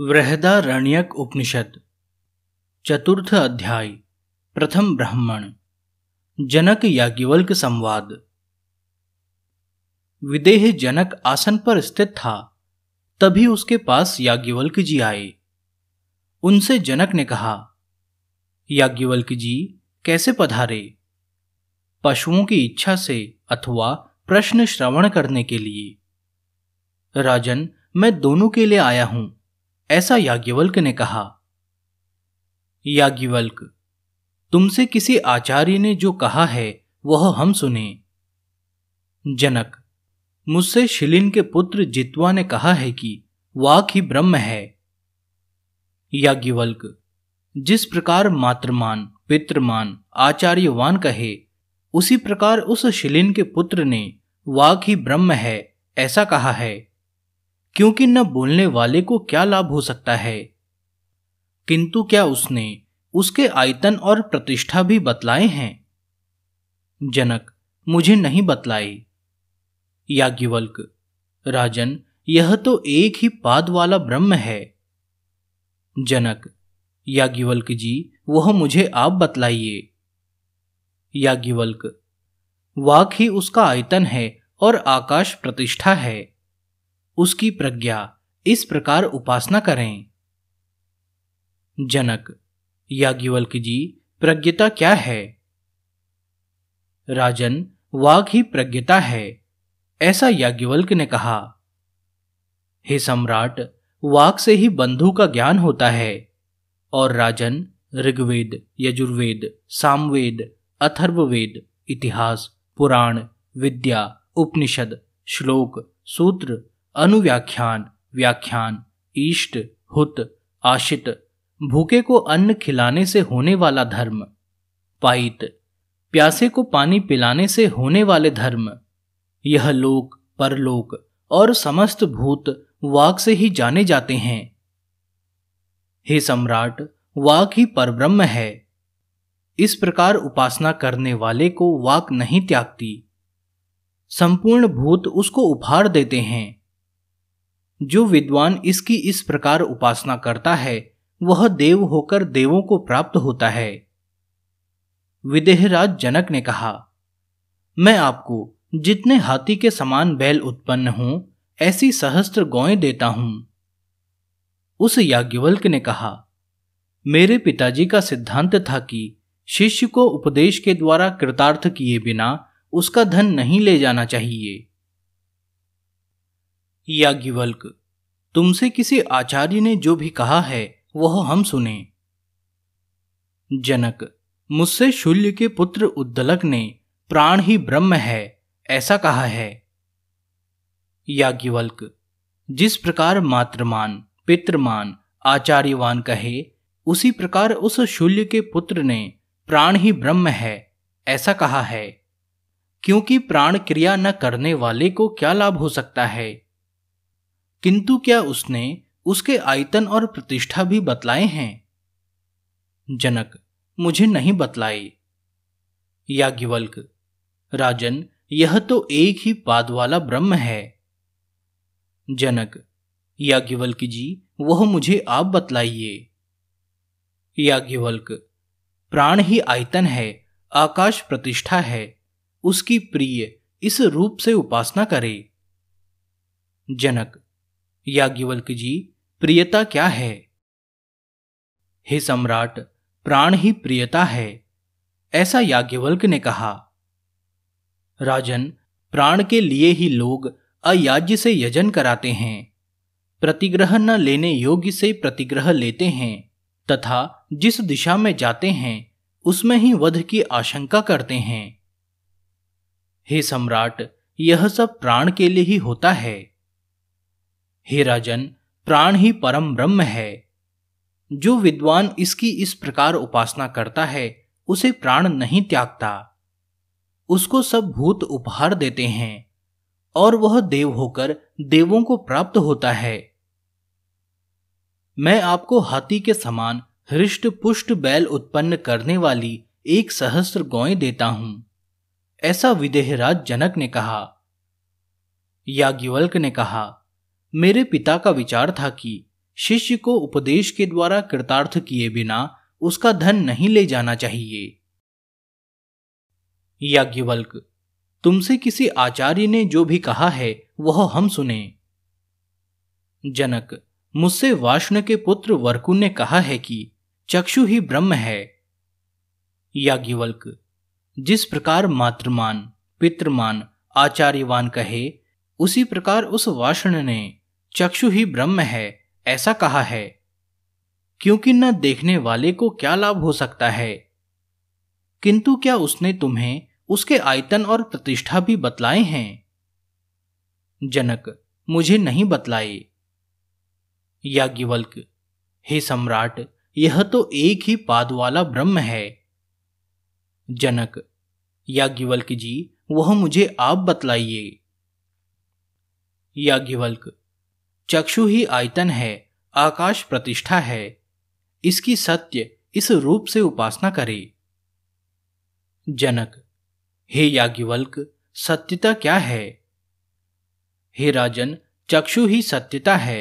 वृहदारण्यक उपनिषद चतुर्थ अध्याय प्रथम ब्राह्मण जनक याज्ञवल्क संवाद विदेह जनक आसन पर स्थित था तभी उसके पास याज्ञवल्क जी आए उनसे जनक ने कहा याज्ञवल्क जी कैसे पधारे पशुओं की इच्छा से अथवा प्रश्न श्रवण करने के लिए राजन मैं दोनों के लिए आया हूं ऐसा याज्ञवल्क ने कहा याज्ञवल्क तुमसे किसी आचार्य ने जो कहा है वह हम सुने जनक मुझसे शिलिन के पुत्र जितवा ने कहा है कि वाक ही ब्रह्म है याज्ञवल्क जिस प्रकार मातृमान पितृमान आचार्यवान कहे उसी प्रकार उस शिलिन के पुत्र ने वाक ही ब्रह्म है ऐसा कहा है क्योंकि न बोलने वाले को क्या लाभ हो सकता है किंतु क्या उसने उसके आयतन और प्रतिष्ठा भी बतलाए हैं जनक मुझे नहीं बतलाई याज्ञवल्क राजन यह तो एक ही पाद वाला ब्रह्म है जनक याज्ञवल्क जी वह मुझे आप बतलाइए याज्ञवल्क वाक ही उसका आयतन है और आकाश प्रतिष्ठा है उसकी प्रज्ञा इस प्रकार उपासना करें जनक याज्ञवल्क जी प्रज्ञता क्या है राजन वाघ ही प्रज्ञता है ऐसा याज्ञवल्क ने कहा हे सम्राट वाक से ही बंधु का ज्ञान होता है और राजन ऋग्वेद यजुर्वेद सामवेद अथर्ववेद इतिहास पुराण विद्या उपनिषद श्लोक सूत्र अनुव्याख्यान व्याख्यान ईष्ट हुत आशित भूखे को अन्न खिलाने से होने वाला धर्म पाइत प्यासे को पानी पिलाने से होने वाले धर्म यह लोक परलोक और समस्त भूत वाक से ही जाने जाते हैं हे सम्राट वाक ही परब्रह्म है इस प्रकार उपासना करने वाले को वाक नहीं त्यागती संपूर्ण भूत उसको उपहार देते हैं जो विद्वान इसकी इस प्रकार उपासना करता है वह देव होकर देवों को प्राप्त होता है विदेहराज जनक ने कहा मैं आपको जितने हाथी के समान बैल उत्पन्न हूं ऐसी सहस्त्र गौएं देता हूं उस याज्ञवल्क ने कहा मेरे पिताजी का सिद्धांत था कि शिष्य को उपदेश के द्वारा कृतार्थ किए बिना उसका धन नहीं ले जाना चाहिए याज्ञवल्क तुमसे किसी आचार्य ने जो भी कहा है वह हम सुने जनक मुझसे शूल्य के पुत्र उद्दलक ने प्राण ही ब्रह्म है ऐसा कहा है याज्ञवल्क जिस प्रकार मातृमान पितृमान आचार्यवान कहे उसी प्रकार उस शूल्य के पुत्र ने प्राण ही ब्रह्म है ऐसा कहा है क्योंकि प्राण क्रिया न करने वाले को क्या लाभ हो सकता है किंतु क्या उसने उसके आयतन और प्रतिष्ठा भी बतलाए हैं जनक मुझे नहीं बतलाए याज्ञवल्क राजन यह तो एक ही पाद वाला ब्रह्म है जनक याज्ञवल्क जी वह मुझे आप बतलाइए याज्ञवल्क प्राण ही आयतन है आकाश प्रतिष्ठा है उसकी प्रिय इस रूप से उपासना करे जनक याज्ञवल्क जी प्रियता क्या है हे सम्राट प्राण ही प्रियता है ऐसा याज्ञवल्क ने कहा राजन प्राण के लिए ही लोग अयाज्य से यजन कराते हैं प्रतिग्रह न लेने योग्य से प्रतिग्रह लेते हैं तथा जिस दिशा में जाते हैं उसमें ही वध की आशंका करते हैं हे सम्राट यह सब प्राण के लिए ही होता है हे राजन प्राण ही परम ब्रह्म है जो विद्वान इसकी इस प्रकार उपासना करता है उसे प्राण नहीं त्यागता उसको सब भूत उपहार देते हैं और वह देव होकर देवों को प्राप्त होता है मैं आपको हाथी के समान हृष्ट पुष्ट बैल उत्पन्न करने वाली एक सहस्र गौ देता हूं ऐसा विदेहराज जनक ने कहा याज्ञवल्क ने कहा मेरे पिता का विचार था कि शिष्य को उपदेश के द्वारा कृतार्थ किए बिना उसका धन नहीं ले जाना चाहिए याज्ञवल्क तुमसे किसी आचार्य ने जो भी कहा है वह हम सुने जनक मुझसे वाष्ण के पुत्र वर्कु ने कहा है कि चक्षु ही ब्रह्म है याज्ञवल्क जिस प्रकार मातृमान पितृमान आचार्यवान कहे उसी प्रकार उस वाष्ण ने चक्षु ही ब्रह्म है ऐसा कहा है क्योंकि न देखने वाले को क्या लाभ हो सकता है किंतु क्या उसने तुम्हें उसके आयतन और प्रतिष्ठा भी बतलाए हैं जनक मुझे नहीं बतलाए याज्ञवल्क हे सम्राट यह तो एक ही पाद वाला ब्रह्म है जनक याज्ञवल्क जी वह मुझे आप बतलाइए याज्ञवल्क चक्षु ही आयतन है आकाश प्रतिष्ठा है इसकी सत्य इस रूप से उपासना करे जनक हे याज्ञवल्क सत्यता क्या है हे राजन चक्षु ही सत्यता है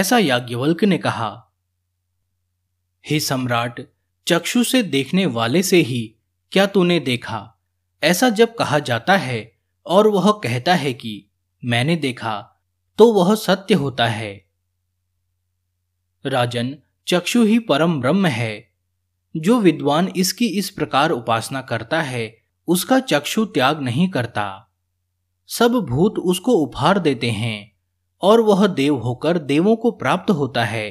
ऐसा याज्ञवल्क ने कहा हे सम्राट चक्षु से देखने वाले से ही क्या तूने देखा ऐसा जब कहा जाता है और वह कहता है कि मैंने देखा तो वह सत्य होता है राजन चक्षु ही परम ब्रह्म है जो विद्वान इसकी इस प्रकार उपासना करता है उसका चक्षु त्याग नहीं करता सब भूत उसको उपहार देते हैं और वह देव होकर देवों को प्राप्त होता है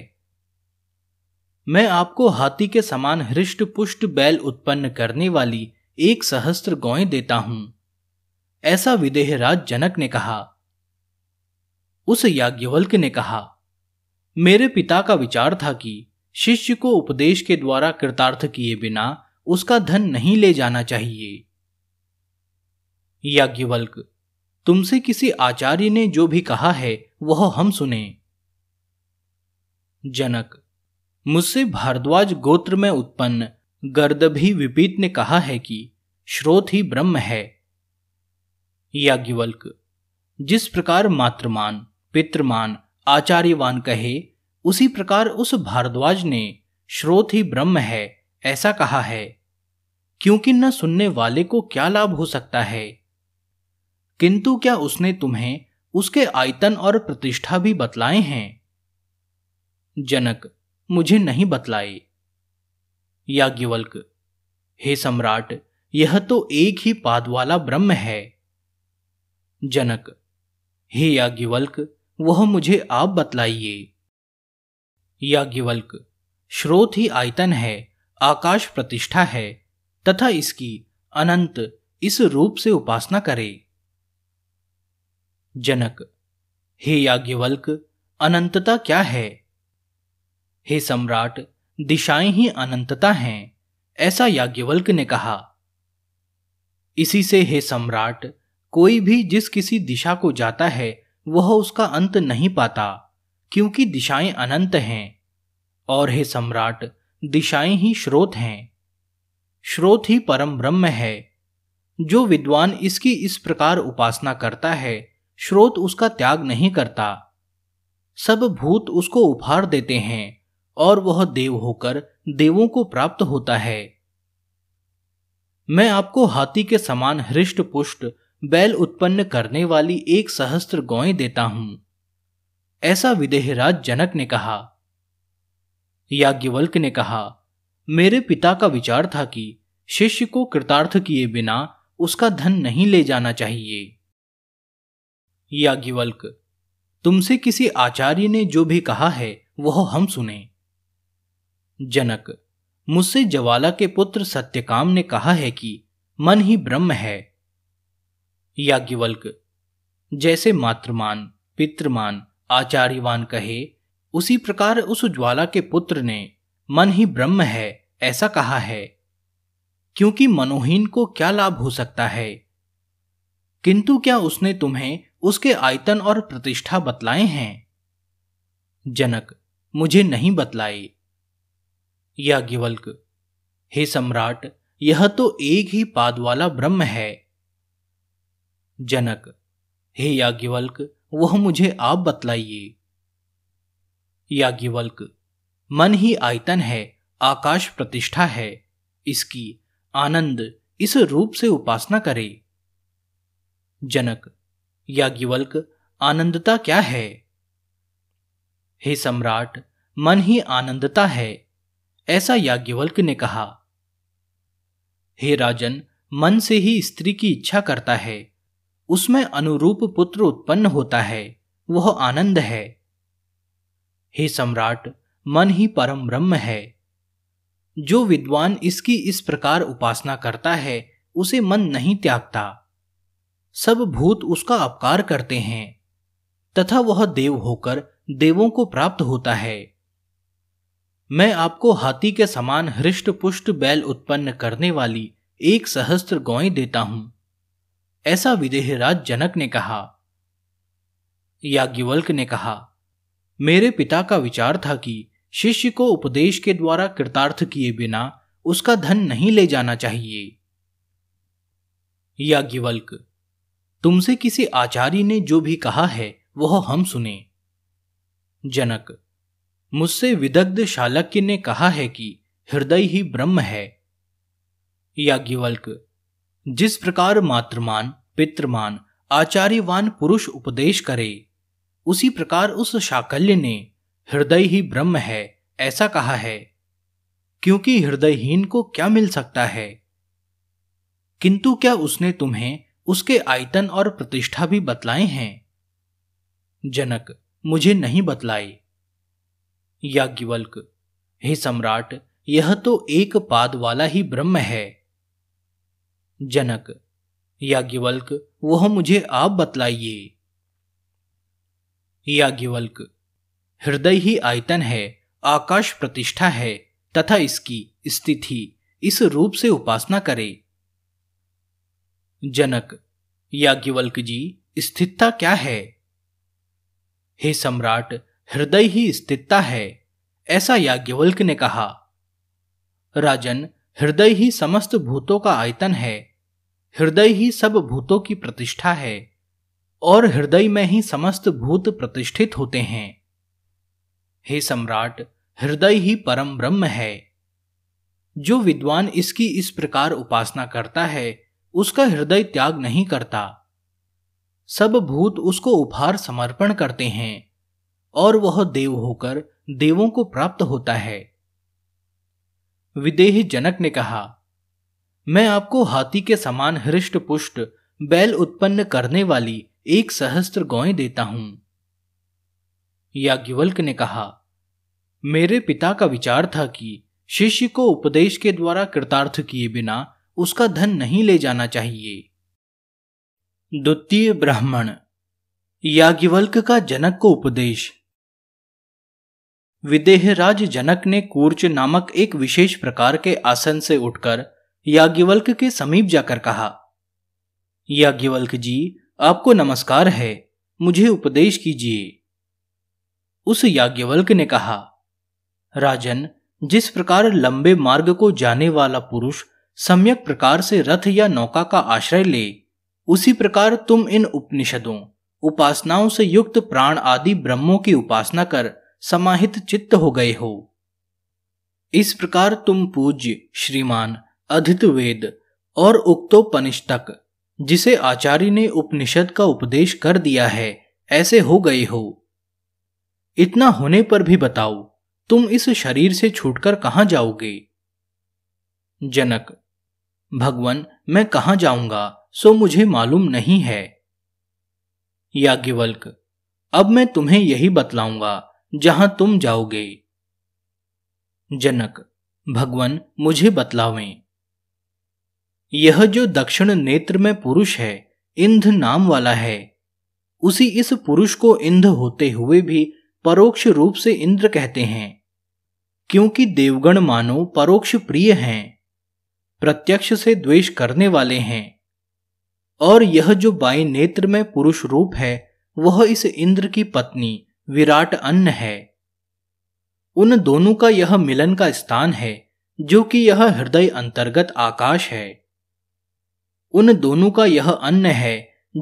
मैं आपको हाथी के समान हृष्ट पुष्ट बैल उत्पन्न करने वाली एक सहस्त्र गौएं देता हूं ऐसा विदेहराज जनक ने कहा उस याज्ञवल्क ने कहा मेरे पिता का विचार था कि शिष्य को उपदेश के द्वारा कृतार्थ किए बिना उसका धन नहीं ले जाना चाहिए याज्ञवल्क तुमसे किसी आचार्य ने जो भी कहा है वह हम सुने जनक मुझसे भारद्वाज गोत्र में उत्पन्न गर्दभी विपीत ने कहा है कि श्रोत ही ब्रह्म है याज्ञवल्क जिस प्रकार मात्रमान पितृमान आचार्यवान कहे उसी प्रकार उस भारद्वाज ने श्रोत ही ब्रह्म है ऐसा कहा है क्योंकि न सुनने वाले को क्या लाभ हो सकता है किंतु क्या उसने तुम्हें उसके आयतन और प्रतिष्ठा भी बतलाए हैं जनक मुझे नहीं बतलाए याज्ञवल्क हे सम्राट यह तो एक ही पाद वाला ब्रह्म है जनक हे याज्ञवल्क वह मुझे आप बतलाइए याज्ञवल्क श्रोत ही आयतन है आकाश प्रतिष्ठा है तथा इसकी अनंत इस रूप से उपासना करे जनक हे याज्ञवल्क अनंतता क्या है हे सम्राट दिशाएं ही अनंतता हैं ऐसा याज्ञवल्क ने कहा इसी से हे सम्राट कोई भी जिस किसी दिशा को जाता है वह उसका अंत नहीं पाता क्योंकि दिशाएं अनंत हैं और हे सम्राट दिशाएं ही स्रोत हैं स्रोत ही परम ब्रह्म है जो विद्वान इसकी इस प्रकार उपासना करता है स्रोत उसका त्याग नहीं करता सब भूत उसको उपहार देते हैं और वह देव होकर देवों को प्राप्त होता है मैं आपको हाथी के समान हृष्ट पुष्ट बैल उत्पन्न करने वाली एक सहस्त्र गौए देता हूं ऐसा विदेहराज जनक ने कहा याज्ञवल्क ने कहा मेरे पिता का विचार था कि शिष्य को कृतार्थ किए बिना उसका धन नहीं ले जाना चाहिए याज्ञवल्क तुमसे किसी आचार्य ने जो भी कहा है वह हम सुने जनक मुझसे जवाला के पुत्र सत्यकाम ने कहा है कि मन ही ब्रह्म है याज्ञवल्क जैसे मातृमान पितृमान आचार्यवान कहे उसी प्रकार उस ज्वाला के पुत्र ने मन ही ब्रह्म है ऐसा कहा है क्योंकि मनोहीन को क्या लाभ हो सकता है किंतु क्या उसने तुम्हें उसके आयतन और प्रतिष्ठा बतलाए हैं जनक मुझे नहीं बतलाए याज्ञवल्क हे सम्राट यह तो एक ही पाद वाला ब्रह्म है जनक हे याज्ञवल्क वह मुझे आप बतलाइए याज्ञवल्क मन ही आयतन है आकाश प्रतिष्ठा है इसकी आनंद इस रूप से उपासना करे जनक याज्ञवल्क आनंदता क्या है हे सम्राट मन ही आनंदता है ऐसा याज्ञवल्क ने कहा हे राजन मन से ही स्त्री की इच्छा करता है उसमें अनुरूप पुत्र उत्पन्न होता है वह आनंद है हे सम्राट मन ही परम ब्रह्म है जो विद्वान इसकी इस प्रकार उपासना करता है उसे मन नहीं त्यागता सब भूत उसका अपकार करते हैं तथा वह देव होकर देवों को प्राप्त होता है मैं आपको हाथी के समान हृष्ट पुष्ट बैल उत्पन्न करने वाली एक सहस्त्र गौ देता हूं ऐसा विदेहराज जनक ने कहा याज्ञवल्क ने कहा मेरे पिता का विचार था कि शिष्य को उपदेश के द्वारा कृतार्थ किए बिना उसका धन नहीं ले जाना चाहिए याज्ञवल्क तुमसे किसी आचार्य ने जो भी कहा है वह हम सुने जनक मुझसे विदग्ध शालक्य ने कहा है कि हृदय ही ब्रह्म है याज्ञवल्क जिस प्रकार मातृमान पितृमान आचार्यवान पुरुष उपदेश करे उसी प्रकार उस शाकल्य ने हृदय ही ब्रह्म है ऐसा कहा है क्योंकि हृदयहीन को क्या मिल सकता है किंतु क्या उसने तुम्हें उसके आयतन और प्रतिष्ठा भी बतलाए हैं जनक मुझे नहीं बतलाए याज्ञवल्क हे सम्राट यह तो एक पाद वाला ही ब्रह्म है जनक याज्ञवल्क वह मुझे आप बतलाइए याज्ञवल्क हृदय ही आयतन है आकाश प्रतिष्ठा है तथा इसकी स्थिति इस रूप से उपासना करे जनक याज्ञवल्क जी स्थितता क्या है हे सम्राट हृदय ही स्थितता है ऐसा याज्ञवल्क ने कहा राजन हृदय ही समस्त भूतों का आयतन है हृदय ही सब भूतों की प्रतिष्ठा है और हृदय में ही समस्त भूत प्रतिष्ठित होते हैं हे सम्राट हृदय ही परम ब्रह्म है जो विद्वान इसकी इस प्रकार उपासना करता है उसका हृदय त्याग नहीं करता सब भूत उसको उपहार समर्पण करते हैं और वह देव होकर देवों को प्राप्त होता है विदेही जनक ने कहा मैं आपको हाथी के समान हृष्ट पुष्ट बैल उत्पन्न करने वाली एक सहस्त्र गौएं देता हूं याज्ञवल्क ने कहा मेरे पिता का विचार था कि शिष्य को उपदेश के द्वारा कृतार्थ किए बिना उसका धन नहीं ले जाना चाहिए द्वितीय ब्राह्मण याज्ञवल्क का जनक को उपदेश विदेहराज जनक ने कूर्च नामक एक विशेष प्रकार के आसन से उठकर याज्ञवल्क के समीप जाकर कहा याज्ञवल्क जी आपको नमस्कार है मुझे उपदेश कीजिए उस याज्ञवल्क ने कहा राजन जिस प्रकार लंबे मार्ग को जाने वाला पुरुष सम्यक प्रकार से रथ या नौका का आश्रय ले उसी प्रकार तुम इन उपनिषदों उपासनाओं से युक्त प्राण आदि ब्रह्मों की उपासना कर समाहित चित्त हो गए हो इस प्रकार तुम पूज्य श्रीमान अधित वेद और उक्तोपनिष्ठक जिसे आचार्य ने उपनिषद का उपदेश कर दिया है ऐसे हो गए हो इतना होने पर भी बताओ तुम इस शरीर से छूटकर कहां जाओगे जनक भगवान मैं कहा जाऊंगा सो मुझे मालूम नहीं है याज्ञवल्क अब मैं तुम्हें यही बतलाऊंगा जहां तुम जाओगे जनक भगवान मुझे बतलावें यह जो दक्षिण नेत्र में पुरुष है इंध नाम वाला है उसी इस पुरुष को इंध होते हुए भी परोक्ष रूप से इंद्र कहते हैं क्योंकि देवगण मानो परोक्ष प्रिय हैं प्रत्यक्ष से द्वेष करने वाले हैं और यह जो बाई नेत्र में पुरुष रूप है वह इस इंद्र की पत्नी विराट अन्न है उन दोनों का यह मिलन का स्थान है जो कि यह हृदय अंतर्गत आकाश है उन दोनों का यह अन्न है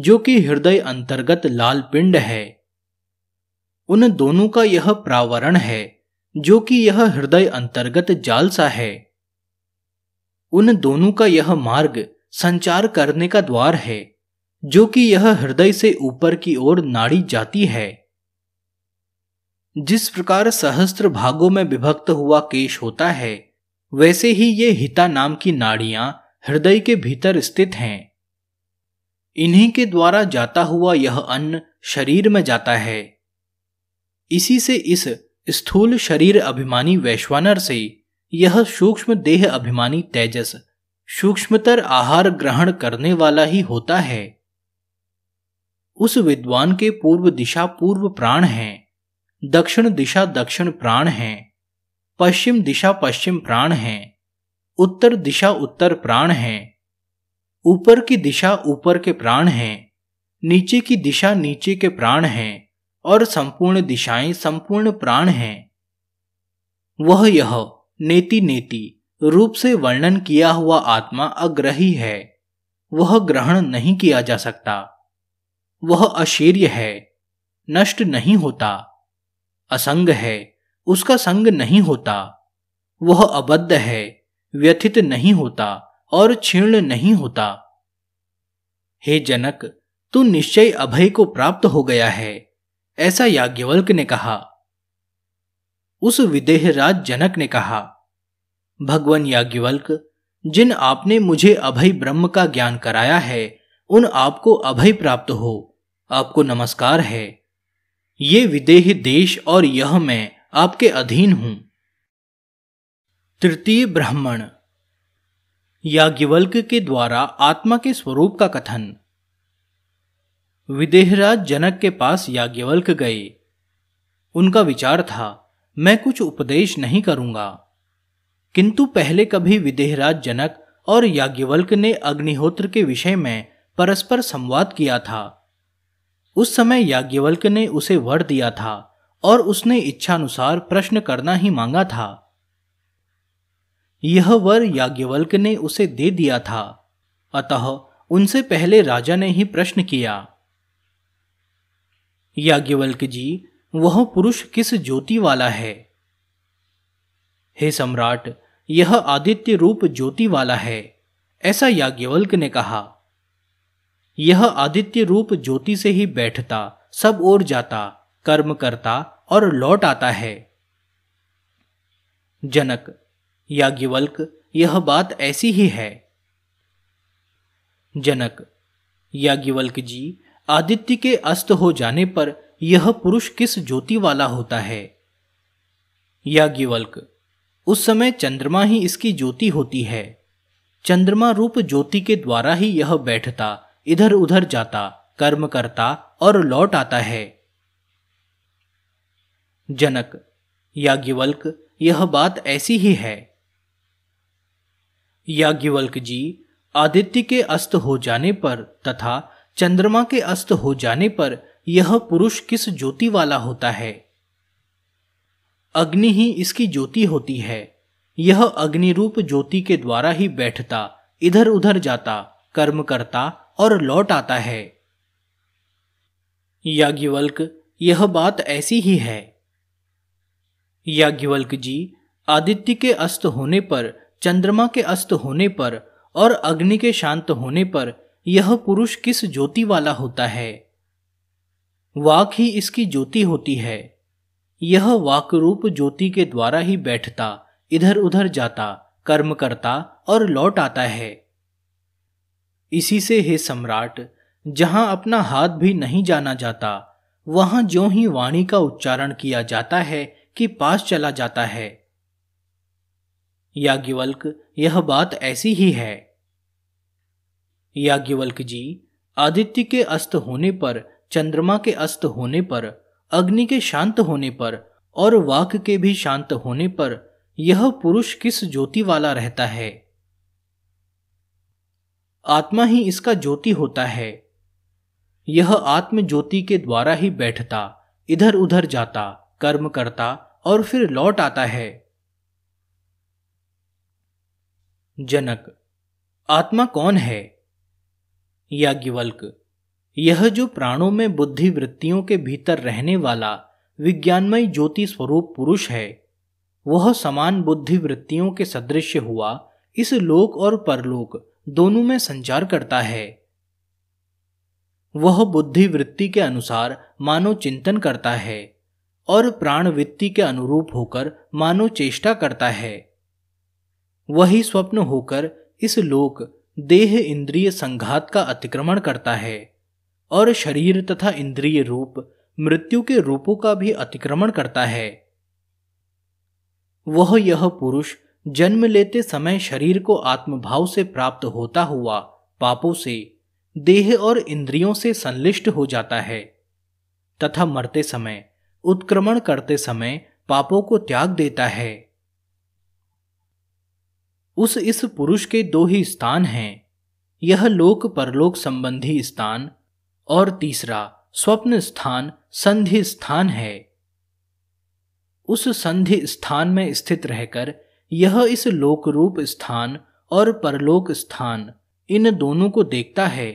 जो कि हृदय अंतर्गत लाल पिंड है उन दोनों का यह प्रावरण है जो कि यह हृदय अंतर्गत जालसा है उन दोनों का यह मार्ग संचार करने का द्वार है जो कि यह हृदय से ऊपर की ओर नाड़ी जाती है जिस प्रकार सहस्त्र भागों में विभक्त हुआ केश होता है वैसे ही ये हिता नाम की नाड़ियां हृदय के भीतर स्थित हैं इन्हीं के द्वारा जाता हुआ यह अन्न शरीर में जाता है इसी से इस स्थूल शरीर अभिमानी वैश्वानर से यह सूक्ष्म देह अभिमानी तेजस सूक्ष्मतर आहार ग्रहण करने वाला ही होता है उस विद्वान के पूर्व दिशा पूर्व प्राण हैं दक्षिण दिशा दक्षिण प्राण है पश्चिम दिशा पश्चिम प्राण है उत्तर दिशा उत्तर प्राण है ऊपर की दिशा ऊपर के प्राण है नीचे की दिशा नीचे के प्राण है और संपूर्ण दिशाएं संपूर्ण प्राण है वह यह नेति नेति रूप से वर्णन किया हुआ आत्मा अग्रही है वह ग्रहण नहीं किया जा सकता वह अशीर्य है नष्ट नहीं होता असंग है उसका संग नहीं होता वह अबद्ध है व्यथित नहीं होता और क्षीर्ण नहीं होता हे जनक तू निश्चय अभय को प्राप्त हो गया है ऐसा याज्ञवल्क ने कहा उस विदेहराज जनक ने कहा भगवान याज्ञवल्क जिन आपने मुझे अभय ब्रह्म का ज्ञान कराया है उन आपको अभय प्राप्त हो आपको नमस्कार है ये विदेह देश और यह मैं आपके अधीन हूं तृतीय ब्राह्मण याज्ञवल्क के द्वारा आत्मा के स्वरूप का कथन विदेहराज जनक के पास याज्ञवल्क गए उनका विचार था मैं कुछ उपदेश नहीं करूंगा किंतु पहले कभी विदेहराज जनक और याज्ञवल्क ने अग्निहोत्र के विषय में परस्पर संवाद किया था उस समय याज्ञवल्क ने उसे वर दिया था और उसने इच्छानुसार प्रश्न करना ही मांगा था यह वर याज्ञवल्क ने उसे दे दिया था अतः उनसे पहले राजा ने ही प्रश्न किया याज्ञवल्क जी वह पुरुष किस ज्योति वाला है हे सम्राट यह आदित्य रूप ज्योति वाला है ऐसा याज्ञवल्क ने कहा यह आदित्य रूप ज्योति से ही बैठता सब ओर जाता कर्म करता और लौट आता है जनक याज्ञवल्क यह बात ऐसी ही है जनक याज्ञवल्क जी आदित्य के अस्त हो जाने पर यह पुरुष किस ज्योति वाला होता है याज्ञवल्क उस समय चंद्रमा ही इसकी ज्योति होती है चंद्रमा रूप ज्योति के द्वारा ही यह बैठता इधर उधर जाता कर्म करता और लौट आता है जनक याज्ञवल्क यह बात ऐसी ही है याज्ञवल्क जी आदित्य के अस्त हो जाने पर तथा चंद्रमा के अस्त हो जाने पर यह पुरुष किस ज्योति वाला होता है अग्नि ही इसकी ज्योति होती है यह अग्नि रूप ज्योति के द्वारा ही बैठता इधर उधर जाता कर्म करता और लौट आता है याज्ञवल्क यह बात ऐसी ही है याज्ञवल्क जी आदित्य के अस्त होने पर चंद्रमा के अस्त होने पर और अग्नि के शांत होने पर यह पुरुष किस ज्योति वाला होता है वाक ही इसकी ज्योति होती है यह वाक रूप ज्योति के द्वारा ही बैठता इधर उधर जाता कर्म करता और लौट आता है इसी से हे सम्राट जहां अपना हाथ भी नहीं जाना जाता वहां जो ही वाणी का उच्चारण किया जाता है कि पास चला जाता है याज्ञवल्क यह बात ऐसी ही है याज्ञवल्क जी आदित्य के अस्त होने पर चंद्रमा के अस्त होने पर अग्नि के शांत होने पर और वाक के भी शांत होने पर यह पुरुष किस ज्योति वाला रहता है आत्मा ही इसका ज्योति होता है यह आत्म ज्योति के द्वारा ही बैठता इधर उधर जाता कर्म करता और फिर लौट आता है जनक आत्मा कौन है याज्ञवल्क यह जो प्राणों में बुद्धि वृत्तियों के भीतर रहने वाला विज्ञानमय ज्योति स्वरूप पुरुष है वह समान बुद्धि वृत्तियों के सदृश हुआ इस लोक और परलोक दोनों में संचार करता है वह बुद्धि वृत्ति के अनुसार मानव चिंतन करता है और प्राण वृत्ति के अनुरूप होकर मानव चेष्टा करता है वही स्वप्न होकर इस लोक देह इंद्रिय संघात का अतिक्रमण करता है और शरीर तथा इंद्रिय रूप मृत्यु के रूपों का भी अतिक्रमण करता है वह यह पुरुष जन्म लेते समय शरीर को आत्मभाव से प्राप्त होता हुआ पापों से देह और इंद्रियों से संलिष्ट हो जाता है तथा मरते समय उत्क्रमण करते समय पापों को त्याग देता है उस इस पुरुष के दो ही स्थान हैं यह लोक परलोक संबंधी स्थान और तीसरा स्वप्न स्थान संधि स्थान है उस संधि स्थान में स्थित रहकर यह इस लोक रूप स्थान और परलोक स्थान इन दोनों को देखता है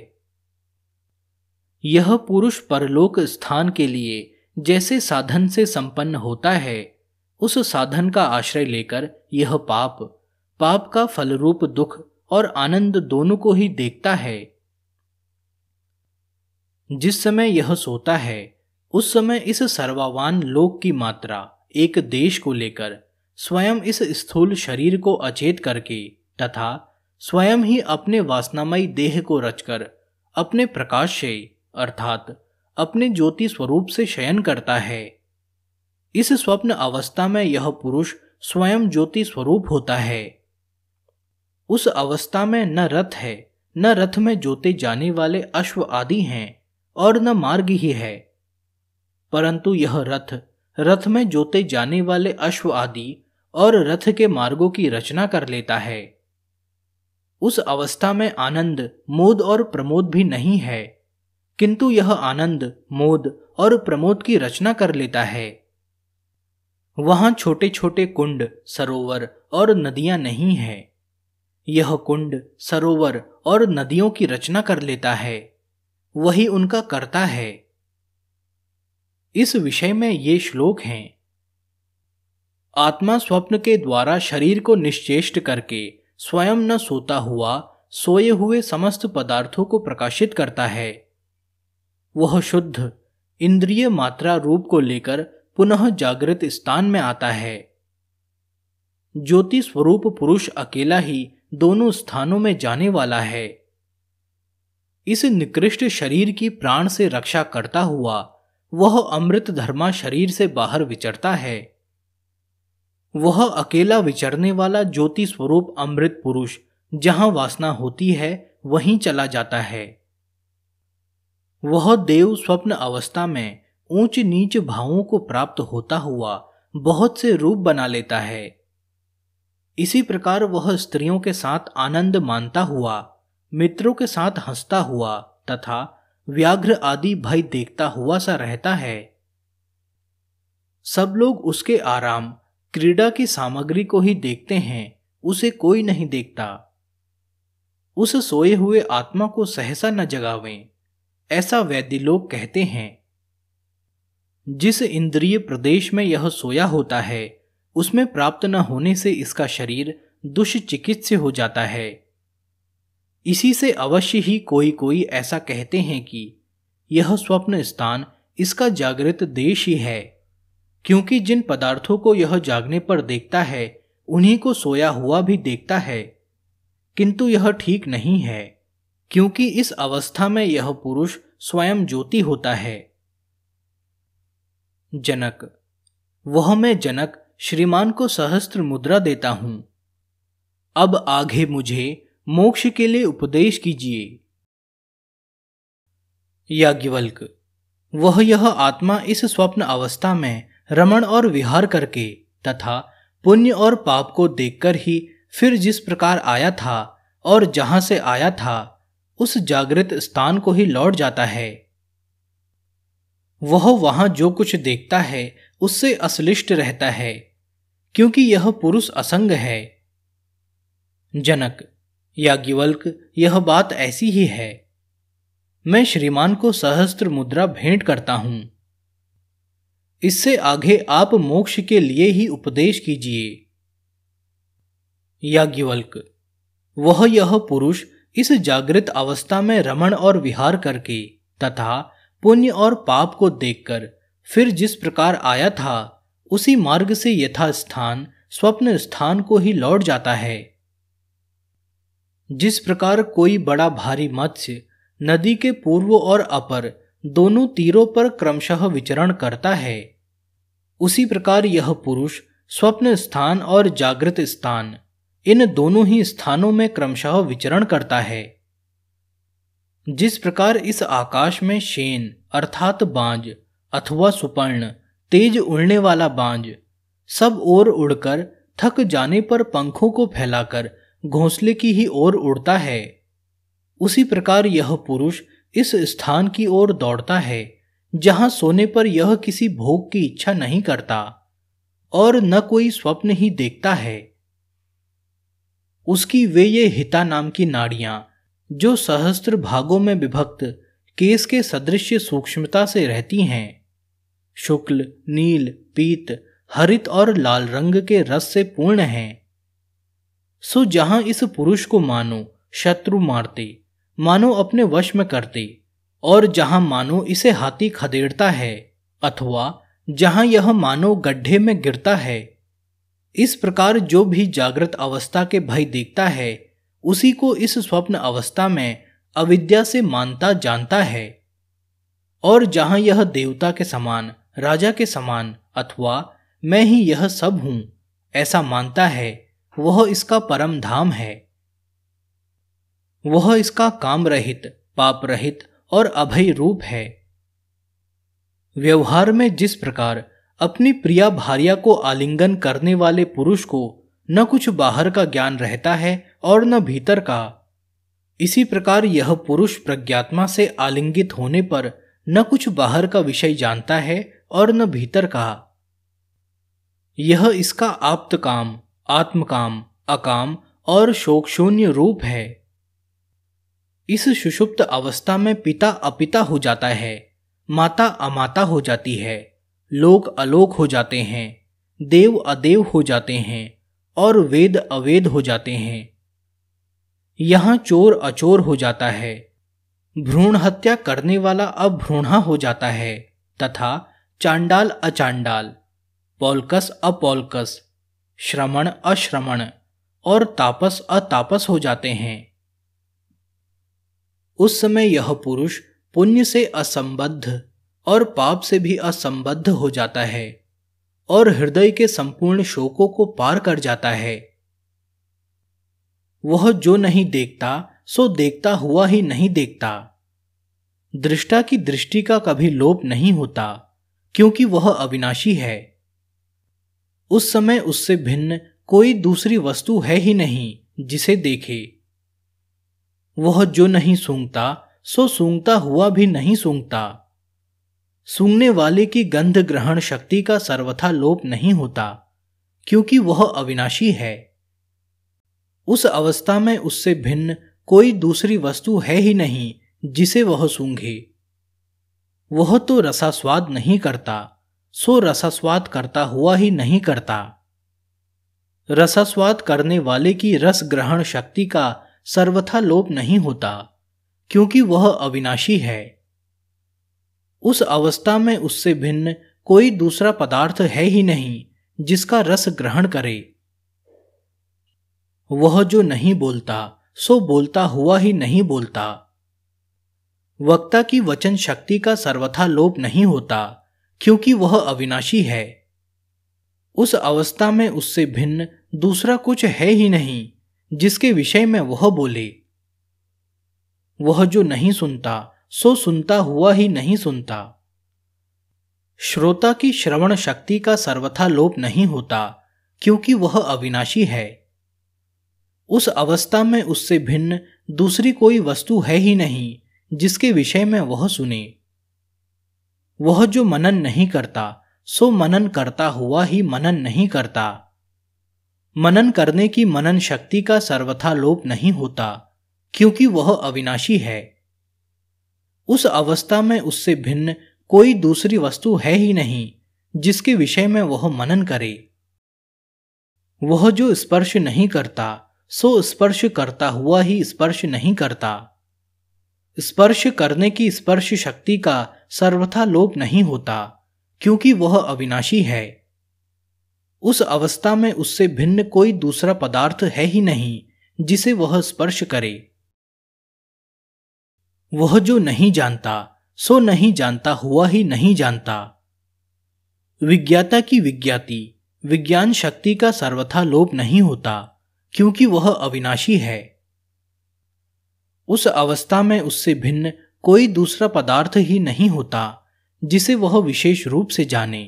यह पुरुष परलोक स्थान के लिए जैसे साधन से संपन्न होता है उस साधन का आश्रय लेकर यह पाप पाप का फल रूप दुख और आनंद दोनों को ही देखता है जिस समय यह सोता है उस समय इस सर्वावान लोक की मात्रा एक देश को लेकर स्वयं इस स्थूल शरीर को अचेत करके तथा स्वयं ही अपने वासनामयी देह को रचकर अपने प्रकाश से अर्थात अपने ज्योति स्वरूप से शयन करता है इस स्वप्न अवस्था में यह पुरुष स्वयं ज्योति स्वरूप होता है उस अवस्था में न रथ है न रथ में जोते जाने वाले अश्व आदि हैं और न मार्ग ही है परंतु यह रथ रथ में जोते जाने वाले अश्व आदि और रथ के मार्गों की रचना कर लेता है उस अवस्था में आनंद मोद और प्रमोद भी नहीं है किंतु यह आनंद मोद और प्रमोद की रचना कर लेता है वहां छोटे छोटे कुंड सरोवर और नदियां नहीं है यह कुंड सरोवर और नदियों की रचना कर लेता है वही उनका करता है इस विषय में ये श्लोक हैं आत्मा स्वप्न के द्वारा शरीर को निश्चेष्ट करके स्वयं न सोता हुआ सोए हुए समस्त पदार्थों को प्रकाशित करता है वह शुद्ध इंद्रिय मात्रा रूप को लेकर पुनः जागृत स्थान में आता है ज्योति स्वरूप पुरुष अकेला ही दोनों स्थानों में जाने वाला है इस निकृष्ट शरीर की प्राण से रक्षा करता हुआ वह अमृत धर्मा शरीर से बाहर विचरता है वह अकेला विचरने वाला ज्योति स्वरूप अमृत पुरुष जहां वासना होती है वहीं चला जाता है वह देव स्वप्न अवस्था में ऊंच नीच भावों को प्राप्त होता हुआ बहुत से रूप बना लेता है इसी प्रकार वह स्त्रियों के साथ आनंद मानता हुआ मित्रों के साथ हंसता हुआ तथा व्याघ्र आदि भय देखता हुआ सा रहता है सब लोग उसके आराम क्रीड़ा की सामग्री को ही देखते हैं उसे कोई नहीं देखता उस सोए हुए आत्मा को सहसा न जगावें ऐसा वैद्य लोग कहते हैं जिस इंद्रिय प्रदेश में यह सोया होता है उसमें प्राप्त न होने से इसका शरीर दुष्चिकित्स्य हो जाता है इसी से अवश्य ही कोई कोई ऐसा कहते हैं कि यह स्वप्न स्थान इसका जागृत देश ही है क्योंकि जिन पदार्थों को यह जागने पर देखता है उन्हीं को सोया हुआ भी देखता है किंतु यह ठीक नहीं है क्योंकि इस अवस्था में यह पुरुष स्वयं ज्योति होता है जनक वह मैं जनक श्रीमान को सहस्त्र मुद्रा देता हूं अब आगे मुझे मोक्ष के लिए उपदेश कीजिए याज्ञवल्क वह यह आत्मा इस स्वप्न अवस्था में रमण और विहार करके तथा पुण्य और पाप को देखकर ही फिर जिस प्रकार आया था और जहां से आया था उस जागृत स्थान को ही लौट जाता है वह वहां जो कुछ देखता है उससे अश्लिष्ट रहता है क्योंकि यह पुरुष असंग है जनक याज्ञवल्क यह बात ऐसी ही है मैं श्रीमान को सहस्त्र मुद्रा भेंट करता हूं इससे आगे आप मोक्ष के लिए ही उपदेश कीजिए याज्ञवल्क वह यह पुरुष इस जागृत अवस्था में रमण और विहार करके तथा पुण्य और पाप को देखकर फिर जिस प्रकार आया था उसी मार्ग से यथास्थान स्वप्न स्थान को ही लौट जाता है जिस प्रकार कोई बड़ा भारी मत्स्य नदी के पूर्व और अपर दोनों तीरों पर क्रमशः विचरण करता है उसी प्रकार यह पुरुष स्वप्न स्थान और जागृत स्थान इन दोनों ही स्थानों में क्रमशः विचरण करता है जिस प्रकार इस आकाश में शेन अर्थात बांज अथवा सुपर्ण तेज उड़ने वाला बांज सब ओर उड़कर थक जाने पर पंखों को फैलाकर घोंसले की ही ओर उड़ता है उसी प्रकार यह पुरुष इस स्थान की ओर दौड़ता है जहां सोने पर यह किसी भोग की इच्छा नहीं करता और न कोई स्वप्न ही देखता है उसकी वे ये हिता नाम की नाड़ियां जो सहस्त्र भागों में विभक्त केस के सदृश सूक्ष्मता से रहती हैं शुक्ल नील पीत हरित और लाल रंग के रस से पूर्ण हैं सो जहां इस पुरुष को मानो शत्रु मारते मानो अपने वश में कर दे और जहां मानो इसे हाथी खदेड़ता है अथवा जहां यह मानो गड्ढे में गिरता है इस प्रकार जो भी जागृत अवस्था के भय देखता है उसी को इस स्वप्न अवस्था में अविद्या से मानता जानता है और जहां यह देवता के समान राजा के समान अथवा मैं ही यह सब हूं ऐसा मानता है वह इसका परम धाम है वह इसका काम रहित पाप रहित और अभय रूप है व्यवहार में जिस प्रकार अपनी प्रिया भारिया को आलिंगन करने वाले पुरुष को न कुछ बाहर का ज्ञान रहता है और न भीतर का इसी प्रकार यह पुरुष प्रज्ञात्मा से आलिंगित होने पर न कुछ बाहर का विषय जानता है और न भीतर का यह इसका आप्त काम आत्मकाम अकाम और शोक शून्य रूप है इस सुषुप्त अवस्था में पिता अपिता हो जाता है माता अमाता हो जाती है लोक अलोक हो जाते हैं देव अदेव हो जाते हैं और वेद अवेद हो जाते हैं यहाँ चोर अचोर हो जाता है भ्रूण हत्या करने वाला अब भ्रूणा हो जाता है तथा चांडाल अचांडाल पौलकस अपौलकस श्रमण अश्रमण और तापस अतापस हो जाते हैं उस समय यह पुरुष पुण्य से असंबद्ध और पाप से भी असंबद्ध हो जाता है और हृदय के संपूर्ण शोकों को पार कर जाता है वह जो नहीं देखता सो देखता हुआ ही नहीं देखता दृष्टा की दृष्टि का कभी लोप नहीं होता क्योंकि वह अविनाशी है उस समय उससे भिन्न कोई दूसरी वस्तु है ही नहीं जिसे देखे वह जो नहीं सूंघता सो सूंघता हुआ भी नहीं सूंघता सूंघने वाले की गंध ग्रहण शक्ति का सर्वथा लोप नहीं होता क्योंकि वह अविनाशी है उस अवस्था में उससे भिन्न कोई दूसरी वस्तु है ही नहीं जिसे वह सूंघे वह तो रसास्वाद नहीं करता सो रसास्वाद करता हुआ ही नहीं करता रसास्वाद करने वाले की रस ग्रहण शक्ति का सर्वथा लोप नहीं होता क्योंकि वह अविनाशी है उस अवस्था में उससे भिन्न कोई दूसरा पदार्थ है ही नहीं जिसका रस ग्रहण करे वह जो नहीं बोलता सो बोलता हुआ ही नहीं बोलता वक्ता की वचन शक्ति का सर्वथा लोप नहीं होता क्योंकि वह अविनाशी है उस अवस्था में उससे भिन्न दूसरा कुछ है ही नहीं जिसके विषय में वह बोले वह जो नहीं सुनता सो सुनता हुआ ही नहीं सुनता श्रोता की श्रवण शक्ति का सर्वथा लोप नहीं होता क्योंकि वह अविनाशी है उस अवस्था में उससे भिन्न दूसरी कोई वस्तु है ही नहीं जिसके विषय में वह सुने वह जो मनन नहीं करता सो मनन करता हुआ ही मनन नहीं करता मनन करने की मनन शक्ति का सर्वथा लोप नहीं होता क्योंकि वह अविनाशी है उस अवस्था में उससे भिन्न कोई दूसरी वस्तु है ही नहीं जिसके विषय में वह मनन करे वह जो स्पर्श नहीं करता सो स्पर्श करता हुआ ही स्पर्श नहीं करता स्पर्श करने की स्पर्श शक्ति का सर्वथा लोप नहीं होता क्योंकि वह अविनाशी है उस अवस्था में उससे भिन्न कोई दूसरा पदार्थ है ही नहीं जिसे वह स्पर्श करे वह जो नहीं जानता सो नहीं जानता हुआ ही नहीं जानता विज्ञाता की विज्ञाति विज्ञान शक्ति का सर्वथा लोप नहीं होता क्योंकि वह अविनाशी है उस अवस्था में उससे भिन्न कोई दूसरा पदार्थ ही नहीं होता जिसे वह विशेष रूप से जाने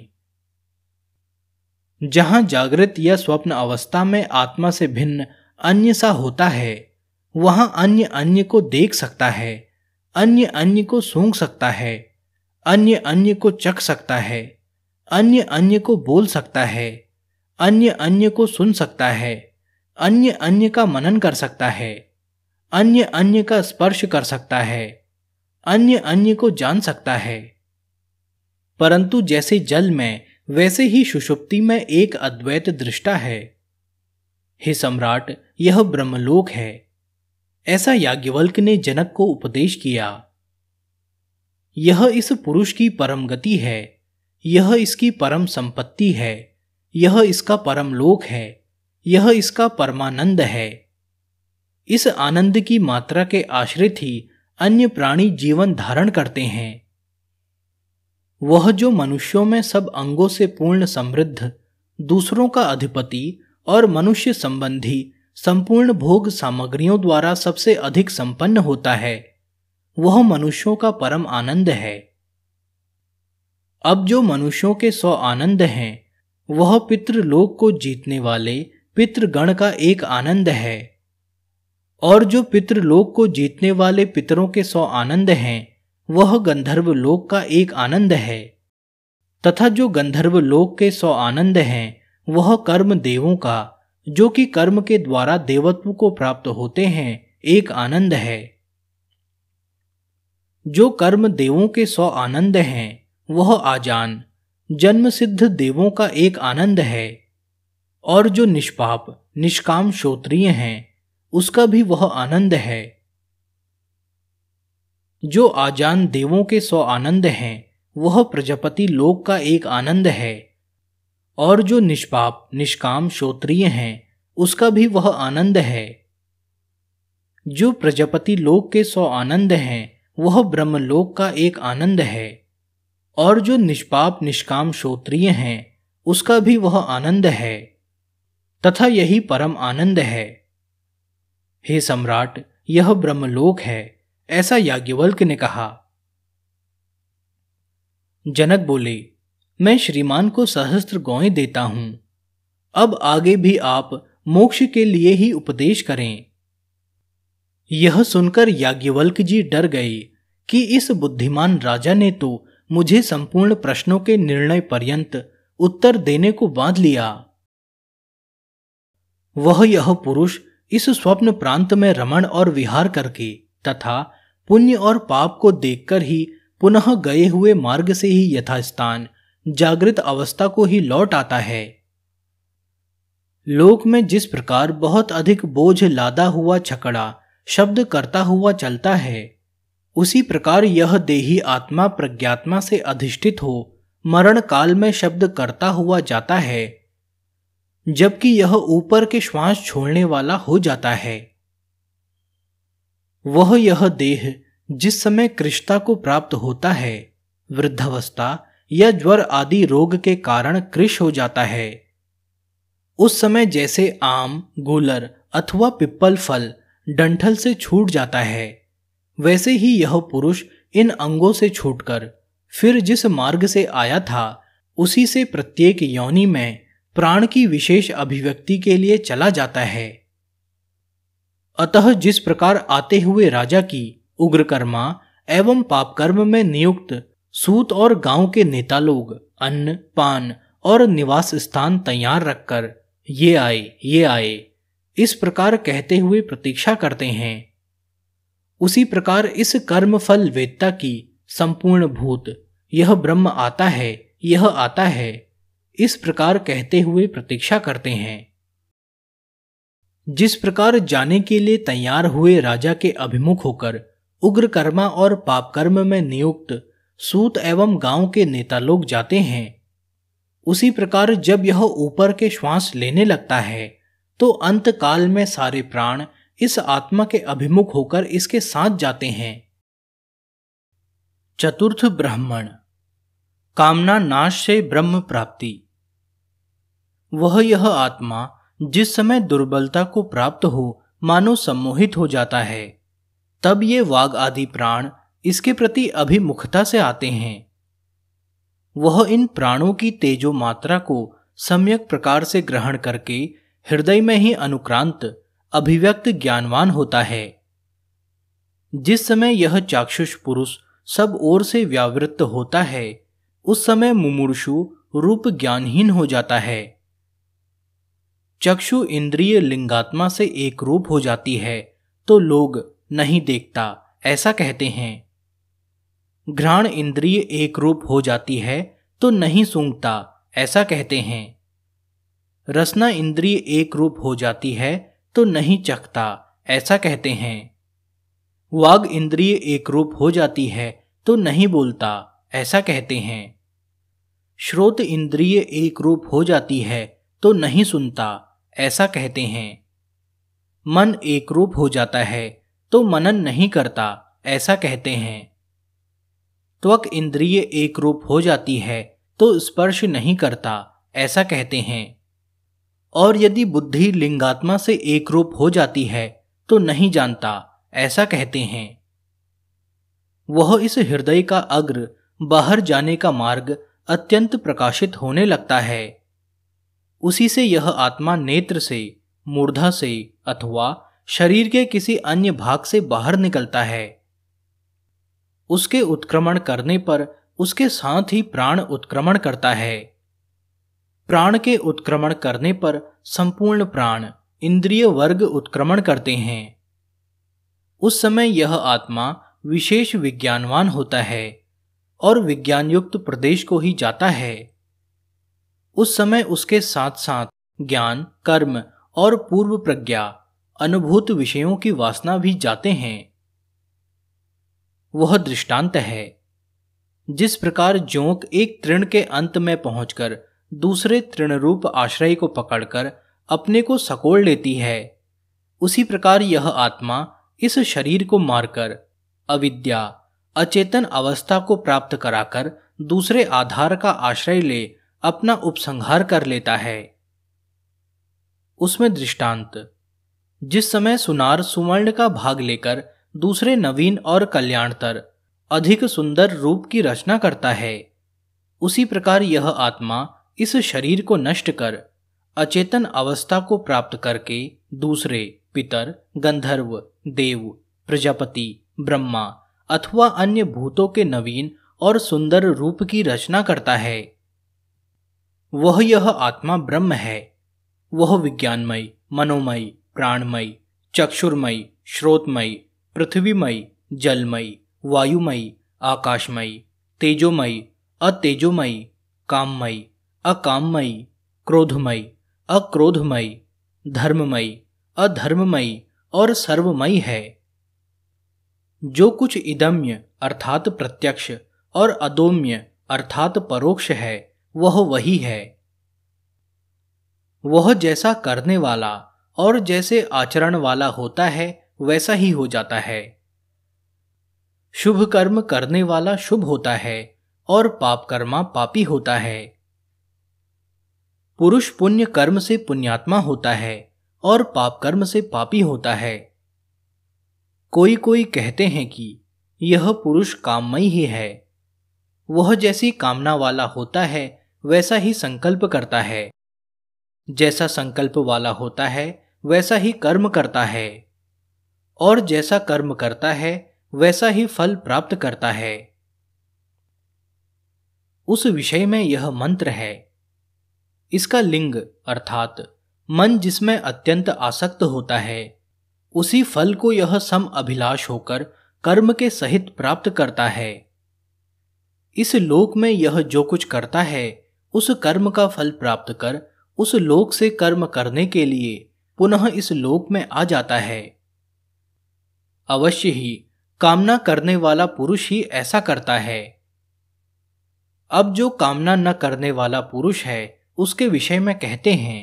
जहां जागृत या स्वप्न अवस्था में आत्मा से भिन्न अन्य सा होता है वहां अन्य अन्य को देख सकता है अन्य अन्य को सूंघ सकता है अन्य अन्य को चख सकता है अन्य अन्य को बोल सकता है अन्य अन्य को सुन सकता है अन्य अन्य का मनन कर सकता है अन्य अन्य का स्पर्श कर सकता है अन्य अन्य को जान सकता है परंतु जैसे जल में वैसे ही सुषुप्ति में एक अद्वैत दृष्टा है हे सम्राट यह ब्रह्मलोक है ऐसा याज्ञवल्क ने जनक को उपदेश किया यह इस पुरुष की परम गति है यह इसकी परम संपत्ति है यह इसका परम लोक है यह इसका परमानंद है इस आनंद की मात्रा के आश्रित ही अन्य प्राणी जीवन धारण करते हैं वह जो मनुष्यों में सब अंगों से पूर्ण समृद्ध दूसरों का अधिपति और मनुष्य संबंधी संपूर्ण भोग सामग्रियों द्वारा सबसे अधिक संपन्न होता है वह मनुष्यों का परम आनंद है अब जो मनुष्यों के सौ आनंद हैं वह पितृलोक को जीतने वाले पितृगण का एक आनंद है और जो पितृलोक को जीतने वाले पितरों के सौ आनंद हैं वह गंधर्व लोक का एक आनंद है तथा जो गंधर्व लोक के सौ आनंद हैं वह कर्म देवों का जो कि कर्म के द्वारा देवत्व को प्राप्त होते हैं एक आनंद है जो कर्म देवों के सौ आनंद हैं वह आजान जन्म सिद्ध देवों का एक आनंद है और जो निष्पाप निष्काम श्रोत्रिय हैं उसका भी वह आनंद है जो आजान देवों के सौ आनंद हैं वह प्रजापति लोक का एक आनंद है और जो निष्पाप निष्काम श्रोत्रिय हैं उसका भी वह आनंद है जो प्रजापति लोक के सौ आनंद हैं वह ब्रह्मलोक का एक आनंद है और जो निष्पाप निष्काम श्रोत्रिय हैं उसका भी वह आनंद है तथा यही परम आनंद है हे सम्राट यह ब्रह्मलोक है ऐसा याज्ञवल्क ने कहा जनक बोले मैं श्रीमान को सहस्त्र गौए देता हूं अब आगे भी आप मोक्ष के लिए ही उपदेश करें यह सुनकर याज्ञवल्क जी डर गए कि इस बुद्धिमान राजा ने तो मुझे संपूर्ण प्रश्नों के निर्णय पर्यंत उत्तर देने को बांध लिया वह यह पुरुष इस स्वप्न प्रांत में रमण और विहार करके तथा पुण्य और पाप को देखकर ही पुनः गए हुए मार्ग से ही यथास्थान जागृत अवस्था को ही लौट आता है लोक में जिस प्रकार बहुत अधिक बोझ लादा हुआ छकड़ा शब्द करता हुआ चलता है उसी प्रकार यह देही आत्मा प्रज्ञात्मा से अधिष्ठित हो मरण काल में शब्द करता हुआ जाता है जबकि यह ऊपर के श्वास छोड़ने वाला हो जाता है वह यह देह जिस समय कृष्णता को प्राप्त होता है वृद्धावस्था या ज्वर आदि रोग के कारण कृष हो जाता है उस समय जैसे आम गोलर अथवा पिप्पल फल डंठल से छूट जाता है वैसे ही यह पुरुष इन अंगों से छूटकर फिर जिस मार्ग से आया था उसी से प्रत्येक योनि में प्राण की विशेष अभिव्यक्ति के लिए चला जाता है अतः जिस प्रकार आते हुए राजा की उग्रकर्मा एवं पापकर्म में नियुक्त सूत और गांव के नेता लोग अन्न पान और निवास स्थान तैयार रखकर ये आए ये आए इस प्रकार कहते हुए प्रतीक्षा करते हैं उसी प्रकार इस कर्म फल वेत्ता की संपूर्ण भूत यह ब्रह्म आता है यह आता है इस प्रकार कहते हुए प्रतीक्षा करते हैं जिस प्रकार जाने के लिए तैयार हुए राजा के अभिमुख होकर उग्रकर्मा और पापकर्म में नियुक्त सूत एवं गांव के नेता लोग जाते हैं उसी प्रकार जब यह ऊपर के श्वास लेने लगता है तो अंत काल में सारे प्राण इस आत्मा के अभिमुख होकर इसके साथ जाते हैं चतुर्थ ब्राह्मण कामना नाश से ब्रह्म प्राप्ति वह यह आत्मा जिस समय दुर्बलता को प्राप्त हो मानो सम्मोहित हो जाता है तब ये वाग आदि प्राण इसके प्रति अभिमुखता से आते हैं वह इन प्राणों की तेजो मात्रा को सम्यक प्रकार से ग्रहण करके हृदय में ही अनुक्रांत अभिव्यक्त ज्ञानवान होता है जिस समय यह चाक्षुष पुरुष सब ओर से व्यावृत्त होता है उस समय मुमूर्षु रूप ज्ञानहीन हो जाता है चक्षु इंद्रिय लिंगात्मा से एक रूप हो जाती है तो लोग नहीं देखता ऐसा कहते हैं घ्राण इंद्रिय एक रूप हो जाती है तो नहीं सूंघता ऐसा कहते हैं रसना इंद्रिय एक रूप हो जाती है तो नहीं चखता ऐसा कहते हैं वाग इंद्रिय एक रूप हो जाती है तो नहीं बोलता ऐसा कहते हैं श्रोत इंद्रिय एक रूप हो जाती है तो नहीं सुनता ऐसा कहते हैं मन एक रूप हो जाता है तो मनन नहीं करता ऐसा कहते हैं त्वक इंद्रिय एक रूप हो जाती है तो स्पर्श नहीं करता ऐसा कहते हैं और यदि बुद्धि लिंगात्मा से एक रूप हो जाती है तो नहीं जानता ऐसा कहते हैं वह इस हृदय का अग्र बाहर जाने का मार्ग अत्यंत प्रकाशित होने लगता है उसी से यह आत्मा नेत्र से मूर्धा से अथवा शरीर के किसी अन्य भाग से बाहर निकलता है उसके उत्क्रमण करने पर उसके साथ ही प्राण उत्क्रमण करता है प्राण के उत्क्रमण करने पर संपूर्ण प्राण इंद्रिय वर्ग उत्क्रमण करते हैं उस समय यह आत्मा विशेष विज्ञानवान होता है और विज्ञानयुक्त प्रदेश को ही जाता है उस समय उसके साथ साथ ज्ञान कर्म और पूर्व प्रज्ञा अनुभूत विषयों की वासना भी जाते हैं वह दृष्टांत है जिस प्रकार जोंक एक तृण के अंत में पहुंचकर दूसरे तृण रूप आश्रय को पकड़कर अपने को सकोड़ लेती है उसी प्रकार यह आत्मा इस शरीर को मारकर अविद्या अचेतन अवस्था को प्राप्त कराकर दूसरे आधार का आश्रय ले अपना उपसंहार कर लेता है उसमें दृष्टांत जिस समय सुनार सुवर्ण का भाग लेकर दूसरे नवीन और कल्याणतर अधिक सुंदर रूप की रचना करता है उसी प्रकार यह आत्मा इस शरीर को नष्ट कर अचेतन अवस्था को प्राप्त करके दूसरे पितर गंधर्व देव प्रजापति ब्रह्मा अथवा अन्य भूतों के नवीन और सुंदर रूप की रचना करता है वह यह आत्मा ब्रह्म है वह विज्ञानमयी मनोमयी प्राणमयी चक्षुर्मयी श्रोतमयी पृथ्वीमयी जलमयी वायुमयी आकाशमयी तेजोमयी अतेजोमयी काममयी अकाममयी क्रोधमयी अक्रोधमयी धर्ममयी अधर्ममयी और सर्वमयी है जो कुछ इदम्य अर्थात प्रत्यक्ष और अदोम्य अर्थात परोक्ष है वह वही है वह जैसा करने वाला और जैसे आचरण वाला होता है वैसा ही हो जाता है शुभ कर्म करने वाला शुभ होता है और पाप कर्मा पापी होता है पुरुष पुण्य कर्म से पुण्यात्मा होता है और पाप कर्म से पापी होता है कोई कोई कहते हैं कि यह पुरुष काममय ही है वह जैसी कामना वाला होता है वैसा ही संकल्प करता है जैसा संकल्प वाला होता है वैसा ही कर्म करता है और जैसा कर्म करता है वैसा ही फल प्राप्त करता है उस विषय में यह मंत्र है इसका लिंग अर्थात मन जिसमें अत्यंत आसक्त होता है उसी फल को यह सम अभिलाष होकर कर्म के सहित प्राप्त करता है इस लोक में यह जो कुछ करता है उस कर्म का फल प्राप्त कर उस लोक से कर्म करने के लिए पुनः इस लोक में आ जाता है अवश्य ही कामना करने वाला पुरुष ही ऐसा करता है अब जो कामना न करने वाला पुरुष है उसके विषय में कहते हैं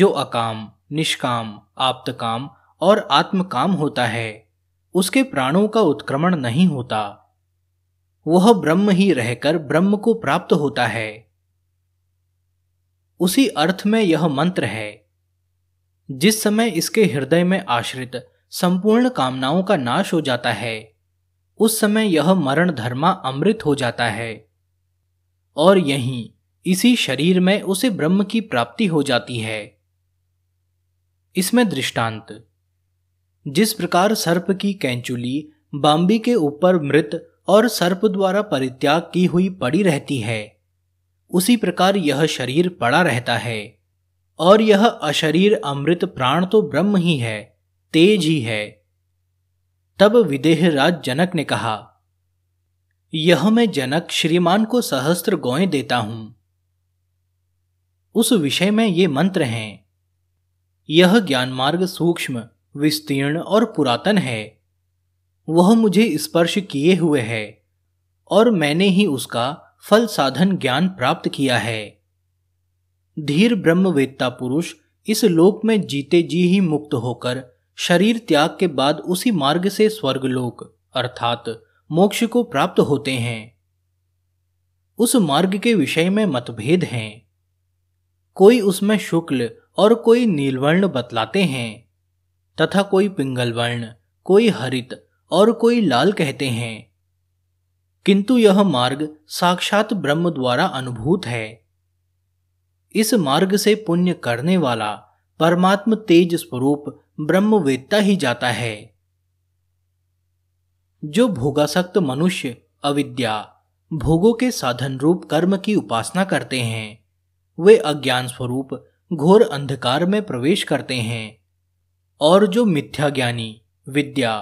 जो अकाम निष्काम आप्तकाम और आत्मकाम होता है उसके प्राणों का उत्क्रमण नहीं होता वह ब्रह्म ही रहकर ब्रह्म को प्राप्त होता है उसी अर्थ में यह मंत्र है जिस समय इसके हृदय में आश्रित संपूर्ण कामनाओं का नाश हो जाता है उस समय यह मरण धर्मा अमृत हो जाता है और यहीं इसी शरीर में उसे ब्रह्म की प्राप्ति हो जाती है इसमें दृष्टांत जिस प्रकार सर्प की कैंचुली बाम्बी के ऊपर मृत और सर्प द्वारा परित्याग की हुई पड़ी रहती है उसी प्रकार यह शरीर पड़ा रहता है और यह अशरीर अमृत प्राण तो ब्रह्म ही है तेज ही है तब विदेहराज जनक ने कहा यह मैं जनक श्रीमान को सहस्त्र गौएं देता हूं उस विषय में ये मंत्र हैं यह ज्ञान मार्ग सूक्ष्म विस्तीर्ण और पुरातन है वह मुझे स्पर्श किए हुए है और मैंने ही उसका फल साधन ज्ञान प्राप्त किया है धीर ब्रह्मवेत्ता पुरुष इस लोक में जीते जी ही मुक्त होकर शरीर त्याग के बाद उसी मार्ग से स्वर्गलोक अर्थात मोक्ष को प्राप्त होते हैं उस मार्ग के विषय में मतभेद हैं कोई उसमें शुक्ल और कोई नीलवर्ण बतलाते हैं तथा कोई पिंगलवर्ण कोई हरित और कोई लाल कहते हैं किंतु यह मार्ग साक्षात ब्रह्म द्वारा अनुभूत है इस मार्ग से पुण्य करने वाला परमात्म तेज स्वरूप ब्रह्मवेत्ता ही जाता है जो भोगासक्त मनुष्य अविद्या भोगों के साधन रूप कर्म की उपासना करते हैं वे अज्ञान स्वरूप घोर अंधकार में प्रवेश करते हैं और जो मिथ्या ज्ञानी विद्या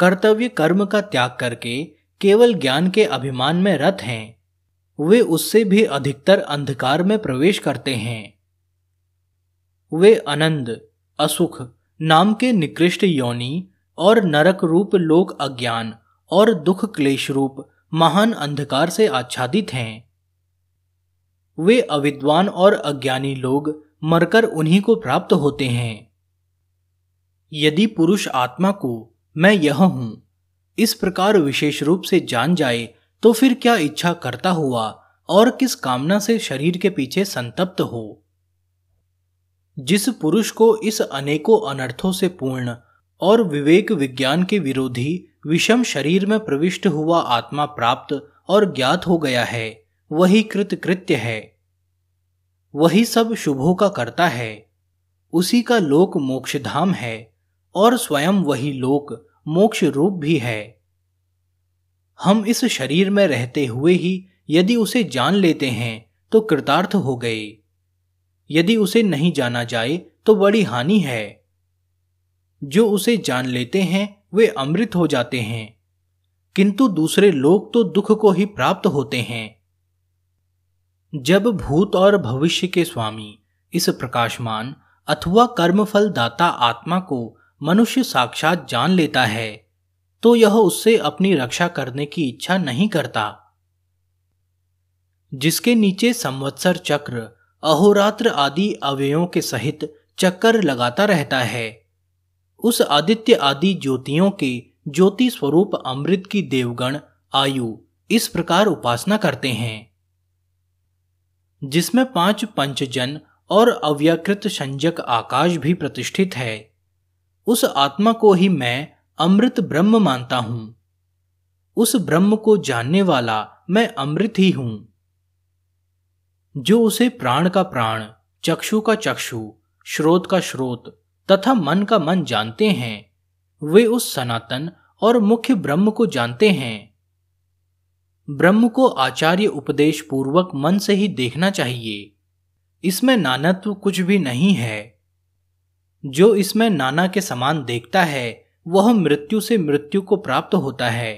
कर्तव्य कर्म का त्याग करके केवल ज्ञान के अभिमान में रत हैं वे उससे भी अधिकतर अंधकार में प्रवेश करते हैं वे आनंद असुख नाम के निकृष्ट योनि और नरक रूप लोक अज्ञान और दुख क्लेश रूप महान अंधकार से आच्छादित हैं वे अविद्वान और अज्ञानी लोग मरकर उन्हीं को प्राप्त होते हैं यदि पुरुष आत्मा को मैं यह हूं इस प्रकार विशेष रूप से जान जाए तो फिर क्या इच्छा करता हुआ और किस कामना से शरीर के पीछे संतप्त हो जिस पुरुष को इस अनेकों अनर्थों से पूर्ण और विवेक विज्ञान के विरोधी विषम शरीर में प्रविष्ट हुआ आत्मा प्राप्त और ज्ञात हो गया है वही कृतकृत्य है वही सब शुभों का करता है उसी का लोक मोक्षधाम है और स्वयं वही लोक मोक्ष रूप भी है हम इस शरीर में रहते हुए ही यदि उसे जान लेते हैं तो कृतार्थ हो गए यदि उसे नहीं जाना जाए तो बड़ी हानि है जो उसे जान लेते हैं वे अमृत हो जाते हैं किंतु दूसरे लोग तो दुख को ही प्राप्त होते हैं जब भूत और भविष्य के स्वामी इस प्रकाशमान अथवा कर्मफल दाता आत्मा को मनुष्य साक्षात जान लेता है तो यह उससे अपनी रक्षा करने की इच्छा नहीं करता जिसके नीचे संवत्सर चक्र अहोरात्र आदि अवयों के सहित चक्कर लगाता रहता है उस आदित्य आदि ज्योतियों के ज्योति स्वरूप अमृत की देवगण आयु इस प्रकार उपासना करते हैं जिसमें पांच पंचजन और अव्यकृत संजक आकाश भी प्रतिष्ठित है उस आत्मा को ही मैं अमृत ब्रह्म मानता हूं उस ब्रह्म को जानने वाला मैं अमृत ही हूं जो उसे प्राण का प्राण चक्षु का चक्षु श्रोत का श्रोत तथा मन का मन जानते हैं वे उस सनातन और मुख्य ब्रह्म को जानते हैं ब्रह्म को आचार्य उपदेश पूर्वक मन से ही देखना चाहिए इसमें नानत्व कुछ भी नहीं है जो इसमें नाना के समान देखता है वह मृत्यु से मृत्यु को प्राप्त होता है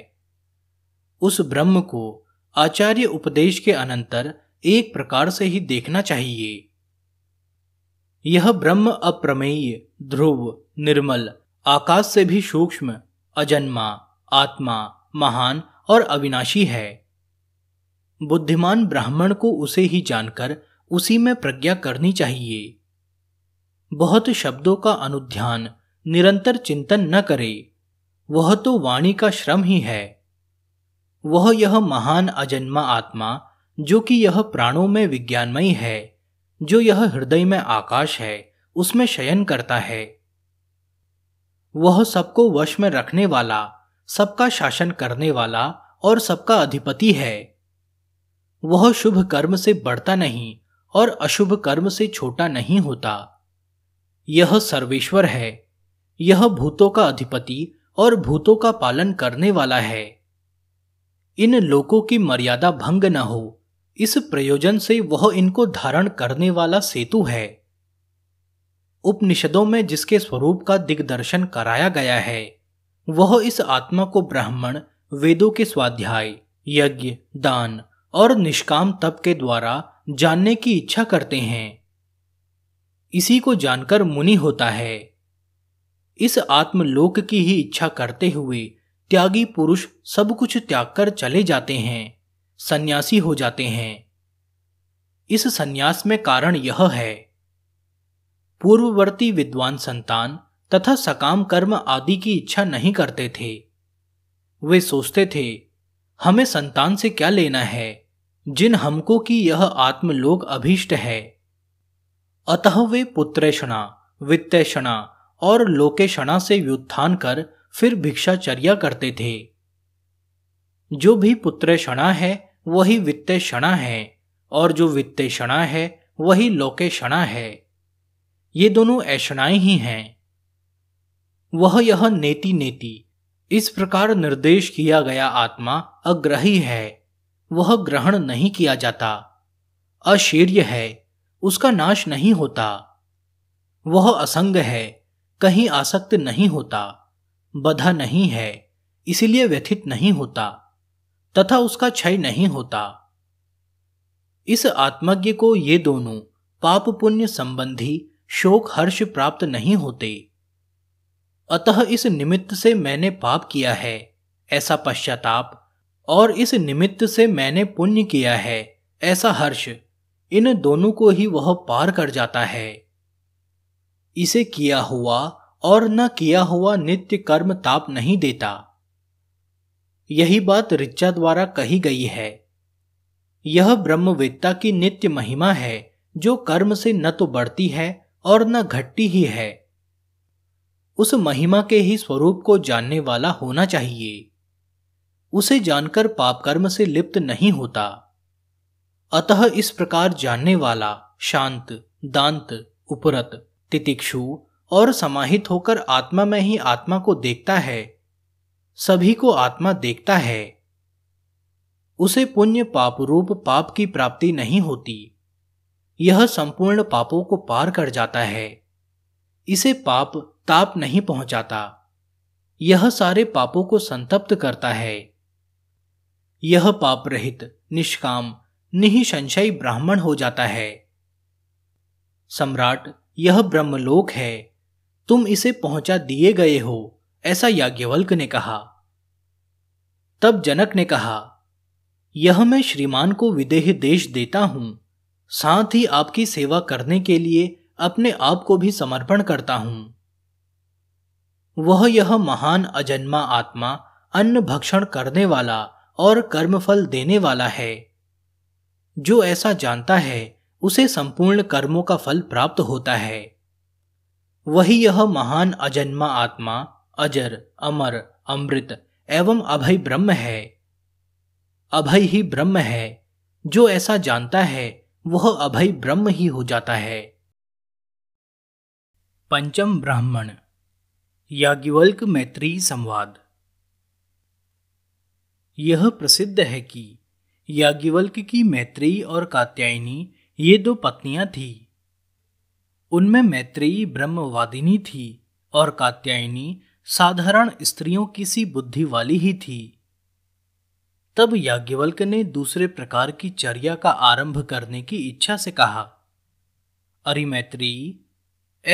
उस ब्रह्म को आचार्य उपदेश के अनंतर एक प्रकार से ही देखना चाहिए यह ब्रह्म अप्रमेय ध्रुव निर्मल आकाश से भी सूक्ष्म अजन्मा आत्मा महान और अविनाशी है बुद्धिमान ब्राह्मण को उसे ही जानकर उसी में प्रज्ञा करनी चाहिए बहुत शब्दों का अनुध्यान निरंतर चिंतन न करे वह तो वाणी का श्रम ही है वह यह महान अजन्मा आत्मा जो कि यह प्राणों में विज्ञानमयी है जो यह हृदय में आकाश है उसमें शयन करता है वह सबको वश में रखने वाला सबका शासन करने वाला और सबका अधिपति है वह शुभ कर्म से बढ़ता नहीं और अशुभ कर्म से छोटा नहीं होता यह सर्वेश्वर है यह भूतों का अधिपति और भूतों का पालन करने वाला है इन लोगों की मर्यादा भंग न हो इस प्रयोजन से वह इनको धारण करने वाला सेतु है उपनिषदों में जिसके स्वरूप का दिग्दर्शन कराया गया है वह इस आत्मा को ब्राह्मण वेदों के स्वाध्याय यज्ञ दान और निष्काम तप के द्वारा जानने की इच्छा करते हैं इसी को जानकर मुनि होता है इस आत्मलोक की ही इच्छा करते हुए त्यागी पुरुष सब कुछ त्याग कर चले जाते हैं सन्यासी हो जाते हैं इस सन्यास में कारण यह है पूर्ववर्ती विद्वान संतान तथा सकाम कर्म आदि की इच्छा नहीं करते थे वे सोचते थे हमें संतान से क्या लेना है जिन हमको कि यह आत्मलोक अभीष्ट है अतः वे पुत्रेषणा वित्तेषणा और लोकेशणा से व्युत्थान कर फिर भिक्षाचर्या करते थे जो भी पुत्रेषणा है वही वित्तेषणा है और जो वित्तेषणा है वही लोकेशणा है ये दोनों ऐषणाएं ही हैं वह यह नेति नेति इस प्रकार निर्देश किया गया आत्मा अग्रही है वह ग्रहण नहीं किया जाता अशीर्य है उसका नाश नहीं होता वह असंग है कहीं आसक्त नहीं होता बधा नहीं है इसलिए व्यथित नहीं होता तथा उसका क्षय नहीं होता इस आत्मज्ञ को ये दोनों पाप पुण्य संबंधी शोक हर्ष प्राप्त नहीं होते अतः इस निमित्त से मैंने पाप किया है ऐसा पश्चाताप और इस निमित्त से मैंने पुण्य किया है ऐसा हर्ष इन दोनों को ही वह पार कर जाता है इसे किया हुआ और न किया हुआ नित्य कर्म ताप नहीं देता यही बात रिच्चा द्वारा कही गई है यह ब्रह्मवेत्ता की नित्य महिमा है जो कर्म से न तो बढ़ती है और न घटती ही है उस महिमा के ही स्वरूप को जानने वाला होना चाहिए उसे जानकर पाप कर्म से लिप्त नहीं होता अतः इस प्रकार जानने वाला शांत दांत उपरत तितिक्षु और समाहित होकर आत्मा में ही आत्मा को देखता है सभी को आत्मा देखता है उसे पुण्य पाप रूप पाप की प्राप्ति नहीं होती यह संपूर्ण पापों को पार कर जाता है इसे पाप ताप नहीं पहुंचाता यह सारे पापों को संतप्त करता है यह पाप रहित निष्काम निशंशयी ब्राह्मण हो जाता है सम्राट यह ब्रह्मलोक है तुम इसे पहुंचा दिए गए हो ऐसा याज्ञवल्क ने कहा तब जनक ने कहा यह मैं श्रीमान को विदेह देश देता हूं साथ ही आपकी सेवा करने के लिए अपने आप को भी समर्पण करता हूं वह यह महान अजन्मा आत्मा अन्न भक्षण करने वाला और कर्मफल देने वाला है जो ऐसा जानता है उसे संपूर्ण कर्मों का फल प्राप्त होता है वही यह महान अजन्मा आत्मा अजर अमर अमृत एवं अभय ब्रह्म है अभय ही ब्रह्म है जो ऐसा जानता है वह अभय ब्रह्म ही हो जाता है पंचम ब्राह्मण याज्ञवल्क मैत्री संवाद यह प्रसिद्ध है कि याज्ञवल्क की मैत्रेयी और कात्यायनी ये दो पत्नियां थीं उनमें मैत्रेयी ब्रह्मवादिनी थी और कात्यायनी साधारण स्त्रियों की सी बुद्धि वाली ही थी तब याज्ञवल्क ने दूसरे प्रकार की चर्या का आरंभ करने की इच्छा से कहा अरे मैत्रेयी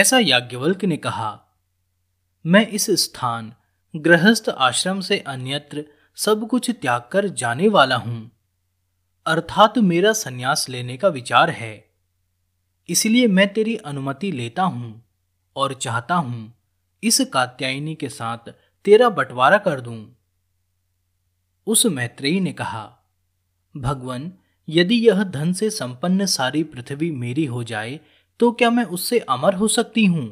ऐसा याज्ञवल्क ने कहा मैं इस स्थान गृहस्थ आश्रम से अन्यत्र सब कुछ त्याग कर जाने वाला हूं अर्थात मेरा संन्यास लेने का विचार है इसलिए मैं तेरी अनुमति लेता हूं और चाहता हूं इस कात्यायनी के साथ तेरा बंटवारा कर दूं उस मैत्रेयी ने कहा भगवान यदि यह धन से संपन्न सारी पृथ्वी मेरी हो जाए तो क्या मैं उससे अमर हो सकती हूं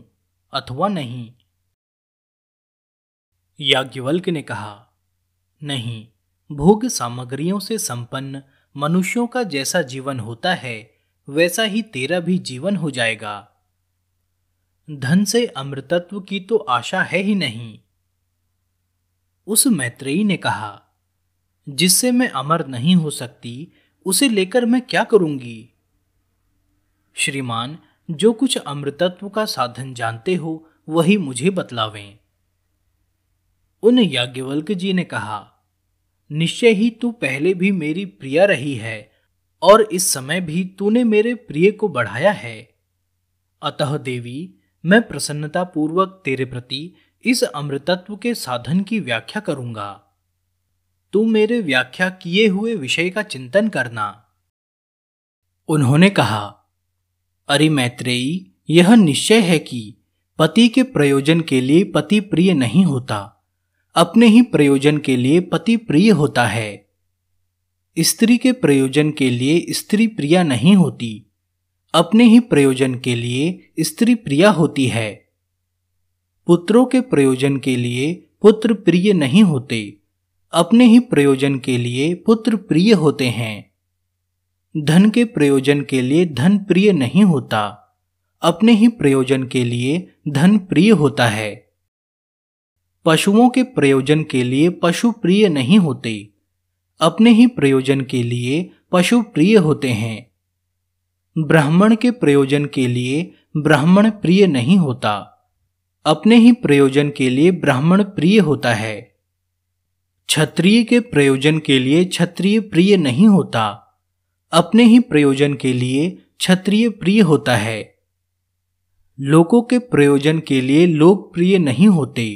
अथवा नहीं याज्ञवल्क ने कहा नहीं भोग सामग्रियों से संपन्न मनुष्यों का जैसा जीवन होता है वैसा ही तेरा भी जीवन हो जाएगा धन से अमृतत्व की तो आशा है ही नहीं उस मैत्रेयी ने कहा जिससे मैं अमर नहीं हो सकती उसे लेकर मैं क्या करूंगी श्रीमान जो कुछ अमृतत्व का साधन जानते हो वही मुझे बतलावें उन याज्ञवल्क जी ने कहा निश्चय ही तू पहले भी मेरी प्रिय रही है और इस समय भी तूने मेरे प्रिय को बढ़ाया है अतः देवी मैं प्रसन्नता पूर्वक तेरे प्रति इस अमृतत्व के साधन की व्याख्या करूंगा तू मेरे व्याख्या किए हुए विषय का चिंतन करना उन्होंने कहा अरे मैत्रेयी यह निश्चय है कि पति के प्रयोजन के लिए पति प्रिय नहीं होता अपने ही प्रयोजन के लिए पति प्रिय होता है स्त्री के प्रयोजन के लिए स्त्री प्रिया नहीं होती अपने ही प्रयोजन के लिए स्त्री प्रिया होती है पुत्रों के प्रयोजन के लिए पुत्र प्रिय नहीं होते अपने ही प्रयोजन के लिए पुत्र प्रिय होते हैं धन के प्रयोजन के लिए धन प्रिय नहीं होता अपने ही प्रयोजन के लिए धन प्रिय होता है पशुओं के प्रयोजन के लिए पशु प्रिय नहीं होते अपने ही प्रयोजन के लिए पशु प्रिय होते हैं ब्राह्मण के प्रयोजन के लिए ब्राह्मण प्रिय नहीं होता अपने ही प्रयोजन के लिए ब्राह्मण प्रिय होता है क्षत्रिय के प्रयोजन के लिए क्षत्रिय प्रिय नहीं होता अपने ही प्रयोजन के लिए क्षत्रिय प्रिय होता है लोगों के प्रयोजन के लिए लोग प्रिय नहीं होते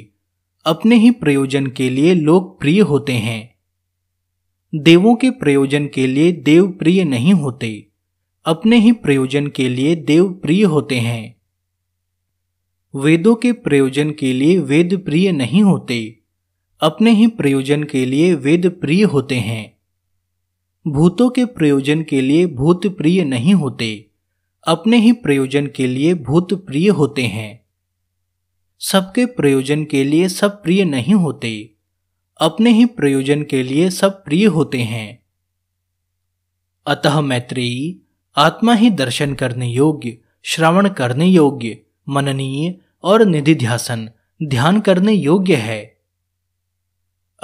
अपने ही प्रयोजन के लिए लोकप्रिय होते हैं देवों के प्रयोजन के लिए देव प्रिय नहीं होते अपने ही प्रयोजन के लिए देव प्रिय होते हैं वेदों के प्रयोजन के लिए वेद प्रिय नहीं होते अपने ही प्रयोजन के लिए वेद प्रिय होते हैं भूतों के प्रयोजन के लिए भूत प्रिय नहीं होते अपने ही प्रयोजन के लिए भूत प्रिय होते हैं सबके प्रयोजन के लिए सब प्रिय नहीं होते अपने ही प्रयोजन के लिए सब प्रिय होते हैं अतः मैत्रेयी आत्मा ही दर्शन करने योग्य श्रवण करने योग्य मननीय और निधि ध्यासन ध्यान करने योग्य है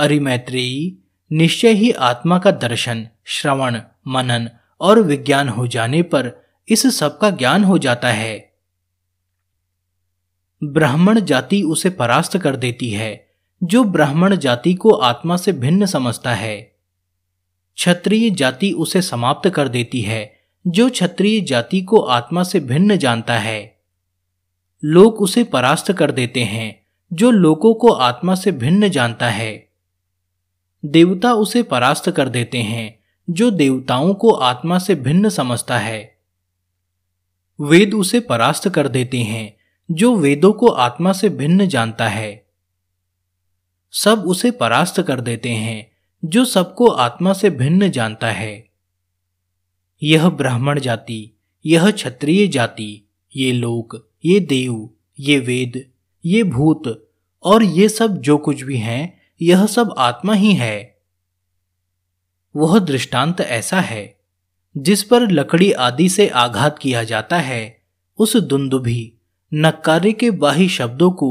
अरे मैत्रेयी निश्चय ही आत्मा का दर्शन श्रवण मनन और विज्ञान हो जाने पर इस सब का ज्ञान हो जाता है ब्राह्मण जाति उसे परास्त कर देती है जो ब्राह्मण जाति को आत्मा से भिन्न समझता है क्षत्रिय जाति उसे समाप्त कर देती है जो क्षत्रिय जाति को आत्मा से भिन्न जानता है लोग उसे परास्त कर देते हैं जो लोगों को आत्मा से भिन्न जानता है देवता उसे परास्त कर देते हैं जो देवताओं को आत्मा से भिन्न समझता है वेद उसे परास्त कर देते हैं जो वेदों को आत्मा से भिन्न जानता है सब उसे परास्त कर देते हैं जो सबको आत्मा से भिन्न जानता है यह ब्राह्मण जाति यह क्षत्रिय जाति ये लोक ये देव ये वेद ये भूत और ये सब जो कुछ भी हैं यह सब आत्मा ही है वह दृष्टांत ऐसा है जिस पर लकड़ी आदि से आघात किया जाता है उस दुंदुभी नकारे के बाही शब्दों को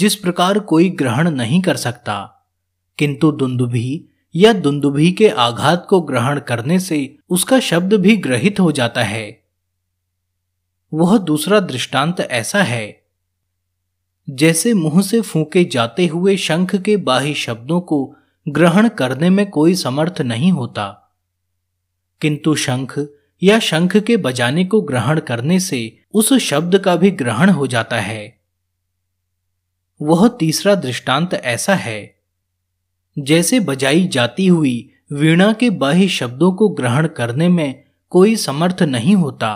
जिस प्रकार कोई ग्रहण नहीं कर सकता किंतु दुंदुभी या दुंदुभी के आघात को ग्रहण करने से उसका शब्द भी ग्रहित हो जाता है वह दूसरा दृष्टांत ऐसा है जैसे मुंह से फूके जाते हुए शंख के बाही शब्दों को ग्रहण करने में कोई समर्थ नहीं होता किंतु शंख या शंख के बजाने को ग्रहण करने से उस शब्द का भी ग्रहण हो जाता है वह तीसरा दृष्टांत ऐसा है जैसे बजाई जाती हुई वीणा के बाह्य शब्दों को ग्रहण करने में कोई समर्थ नहीं होता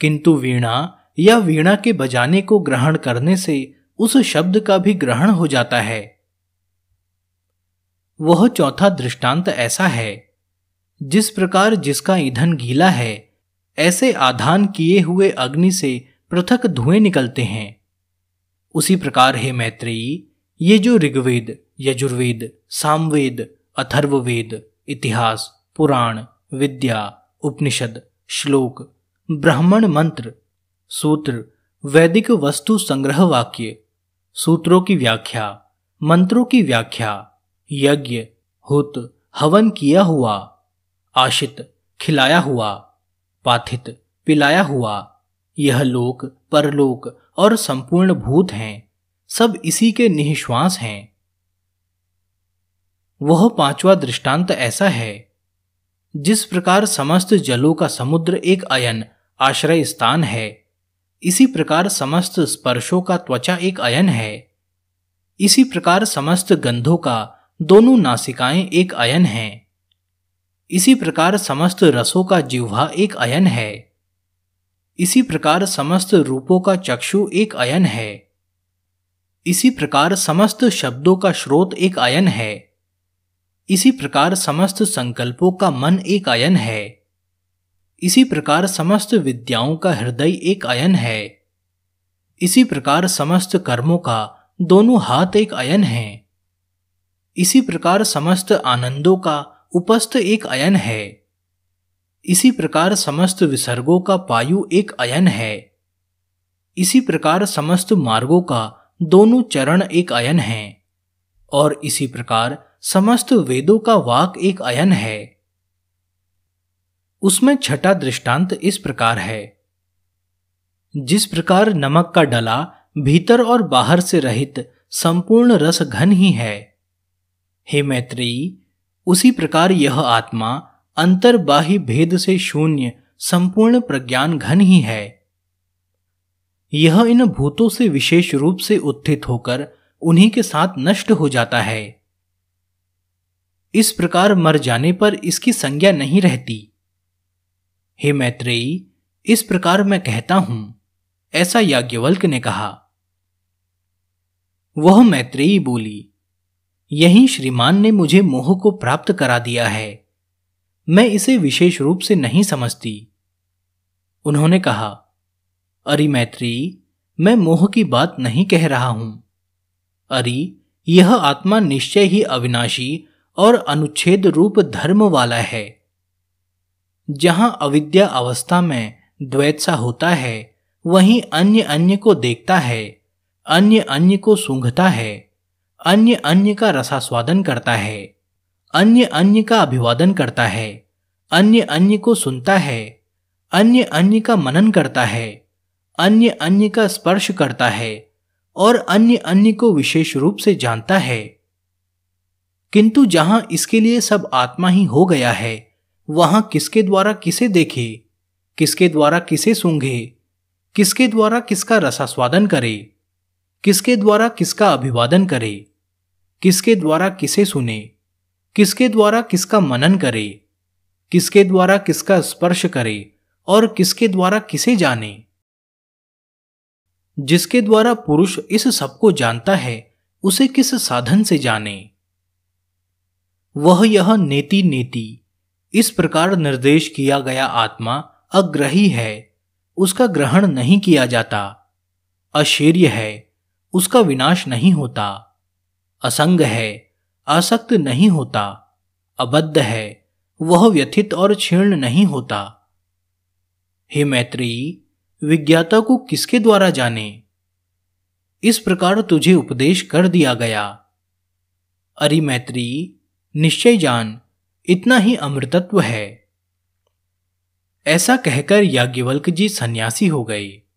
किंतु वीणा या वीणा के बजाने को ग्रहण करने से उस शब्द का भी ग्रहण हो जाता है वह चौथा दृष्टांत ऐसा है जिस प्रकार जिसका ईंधन गीला है ऐसे आधान किए हुए अग्नि से पृथक धुएं निकलते हैं उसी प्रकार है मैत्रेयी ये जो ऋग्वेद यजुर्वेद सामवेद अथर्ववेद इतिहास पुराण विद्या उपनिषद श्लोक ब्राह्मण मंत्र सूत्र वैदिक वस्तु संग्रह वाक्य सूत्रों की व्याख्या मंत्रों की व्याख्या यज्ञ हुत हवन किया हुआ आशित खिलाया हुआ पाथित पिलाया हुआ यह लोक परलोक और संपूर्ण भूत हैं सब इसी के निःश्वास हैं वह पांचवा दृष्टांत ऐसा है जिस प्रकार समस्त जलों का समुद्र एक अयन आश्रय स्थान है इसी प्रकार समस्त स्पर्शों का त्वचा एक अयन है इसी प्रकार समस्त गंधों का दोनों नासिकाएं एक अयन हैं इसी प्रकार समस्त रसों का जिह्वा एक अयन है इसी प्रकार समस्त रूपों का चक्षु एक अयन है इसी प्रकार समस्त शब्दों का स्रोत एक अयन है इसी प्रकार समस्त संकल्पों का मन एक अयन है इसी प्रकार समस्त विद्याओं का हृदय एक अयन है इसी प्रकार समस्त कर्मों का दोनों हाथ एक अयन है इसी प्रकार समस्त आनंदों का उपस्थ एक अयन है इसी प्रकार समस्त विसर्गों का पायु एक अयन है इसी प्रकार समस्त मार्गों का दोनों चरण एक अयन है और इसी प्रकार समस्त वेदों का वाक एक अयन है उसमें छठा दृष्टांत इस प्रकार है जिस प्रकार नमक का डला भीतर और बाहर से रहित संपूर्ण रस घन ही है हे मैत्री उसी प्रकार यह आत्मा अंतर्बाही भेद से शून्य संपूर्ण प्रज्ञान घन ही है यह इन भूतों से विशेष रूप से उत्थित होकर उन्हीं के साथ नष्ट हो जाता है इस प्रकार मर जाने पर इसकी संज्ञा नहीं रहती हे मैत्रेयी इस प्रकार मैं कहता हूं ऐसा याज्ञवल्क ने कहा वह मैत्रेयी बोली यही श्रीमान ने मुझे मोह को प्राप्त करा दिया है मैं इसे विशेष रूप से नहीं समझती उन्होंने कहा अरे मैत्री मैं मोह की बात नहीं कह रहा हूं अरे यह आत्मा निश्चय ही अविनाशी और अनुच्छेद रूप धर्म वाला है जहां अविद्या अवस्था में द्वैत सा होता है वहीं अन्य अन्य को देखता है अन्य अन्य को सूंघता है अन्य अन्य का रसास्वादन करता है अन्य अन्य का अभिवादन करता है अन्य अन्य को सुनता है अन्य अन्य का मनन करता है अन्य अन्य का स्पर्श करता है और अन्य अन्य को विशेष रूप से जानता है किंतु जहां इसके लिए सब आत्मा ही हो गया है वहां किसके द्वारा किसे देखे किसके द्वारा किसे सूंघे किसके द्वारा किसका रसास्वादन करे किसके द्वारा किसका अभिवादन करे किसके द्वारा किसे सुने किसके द्वारा किसका मनन करे किसके द्वारा किसका स्पर्श करे और किसके द्वारा किसे जाने जिसके द्वारा पुरुष इस सब को जानता है उसे किस साधन से जाने वह यह नेति नेति इस प्रकार निर्देश किया गया आत्मा अग्रही है उसका ग्रहण नहीं किया जाता अशीर्य है उसका विनाश नहीं होता असंग है आसक्त नहीं होता अबद्ध है वह व्यथित और क्षीर्ण नहीं होता हे मैत्री विज्ञाता को किसके द्वारा जाने इस प्रकार तुझे उपदेश कर दिया गया अरे मैत्री निश्चय जान इतना ही अमृतत्व है ऐसा कहकर याज्ञवल्क जी सन्यासी हो गए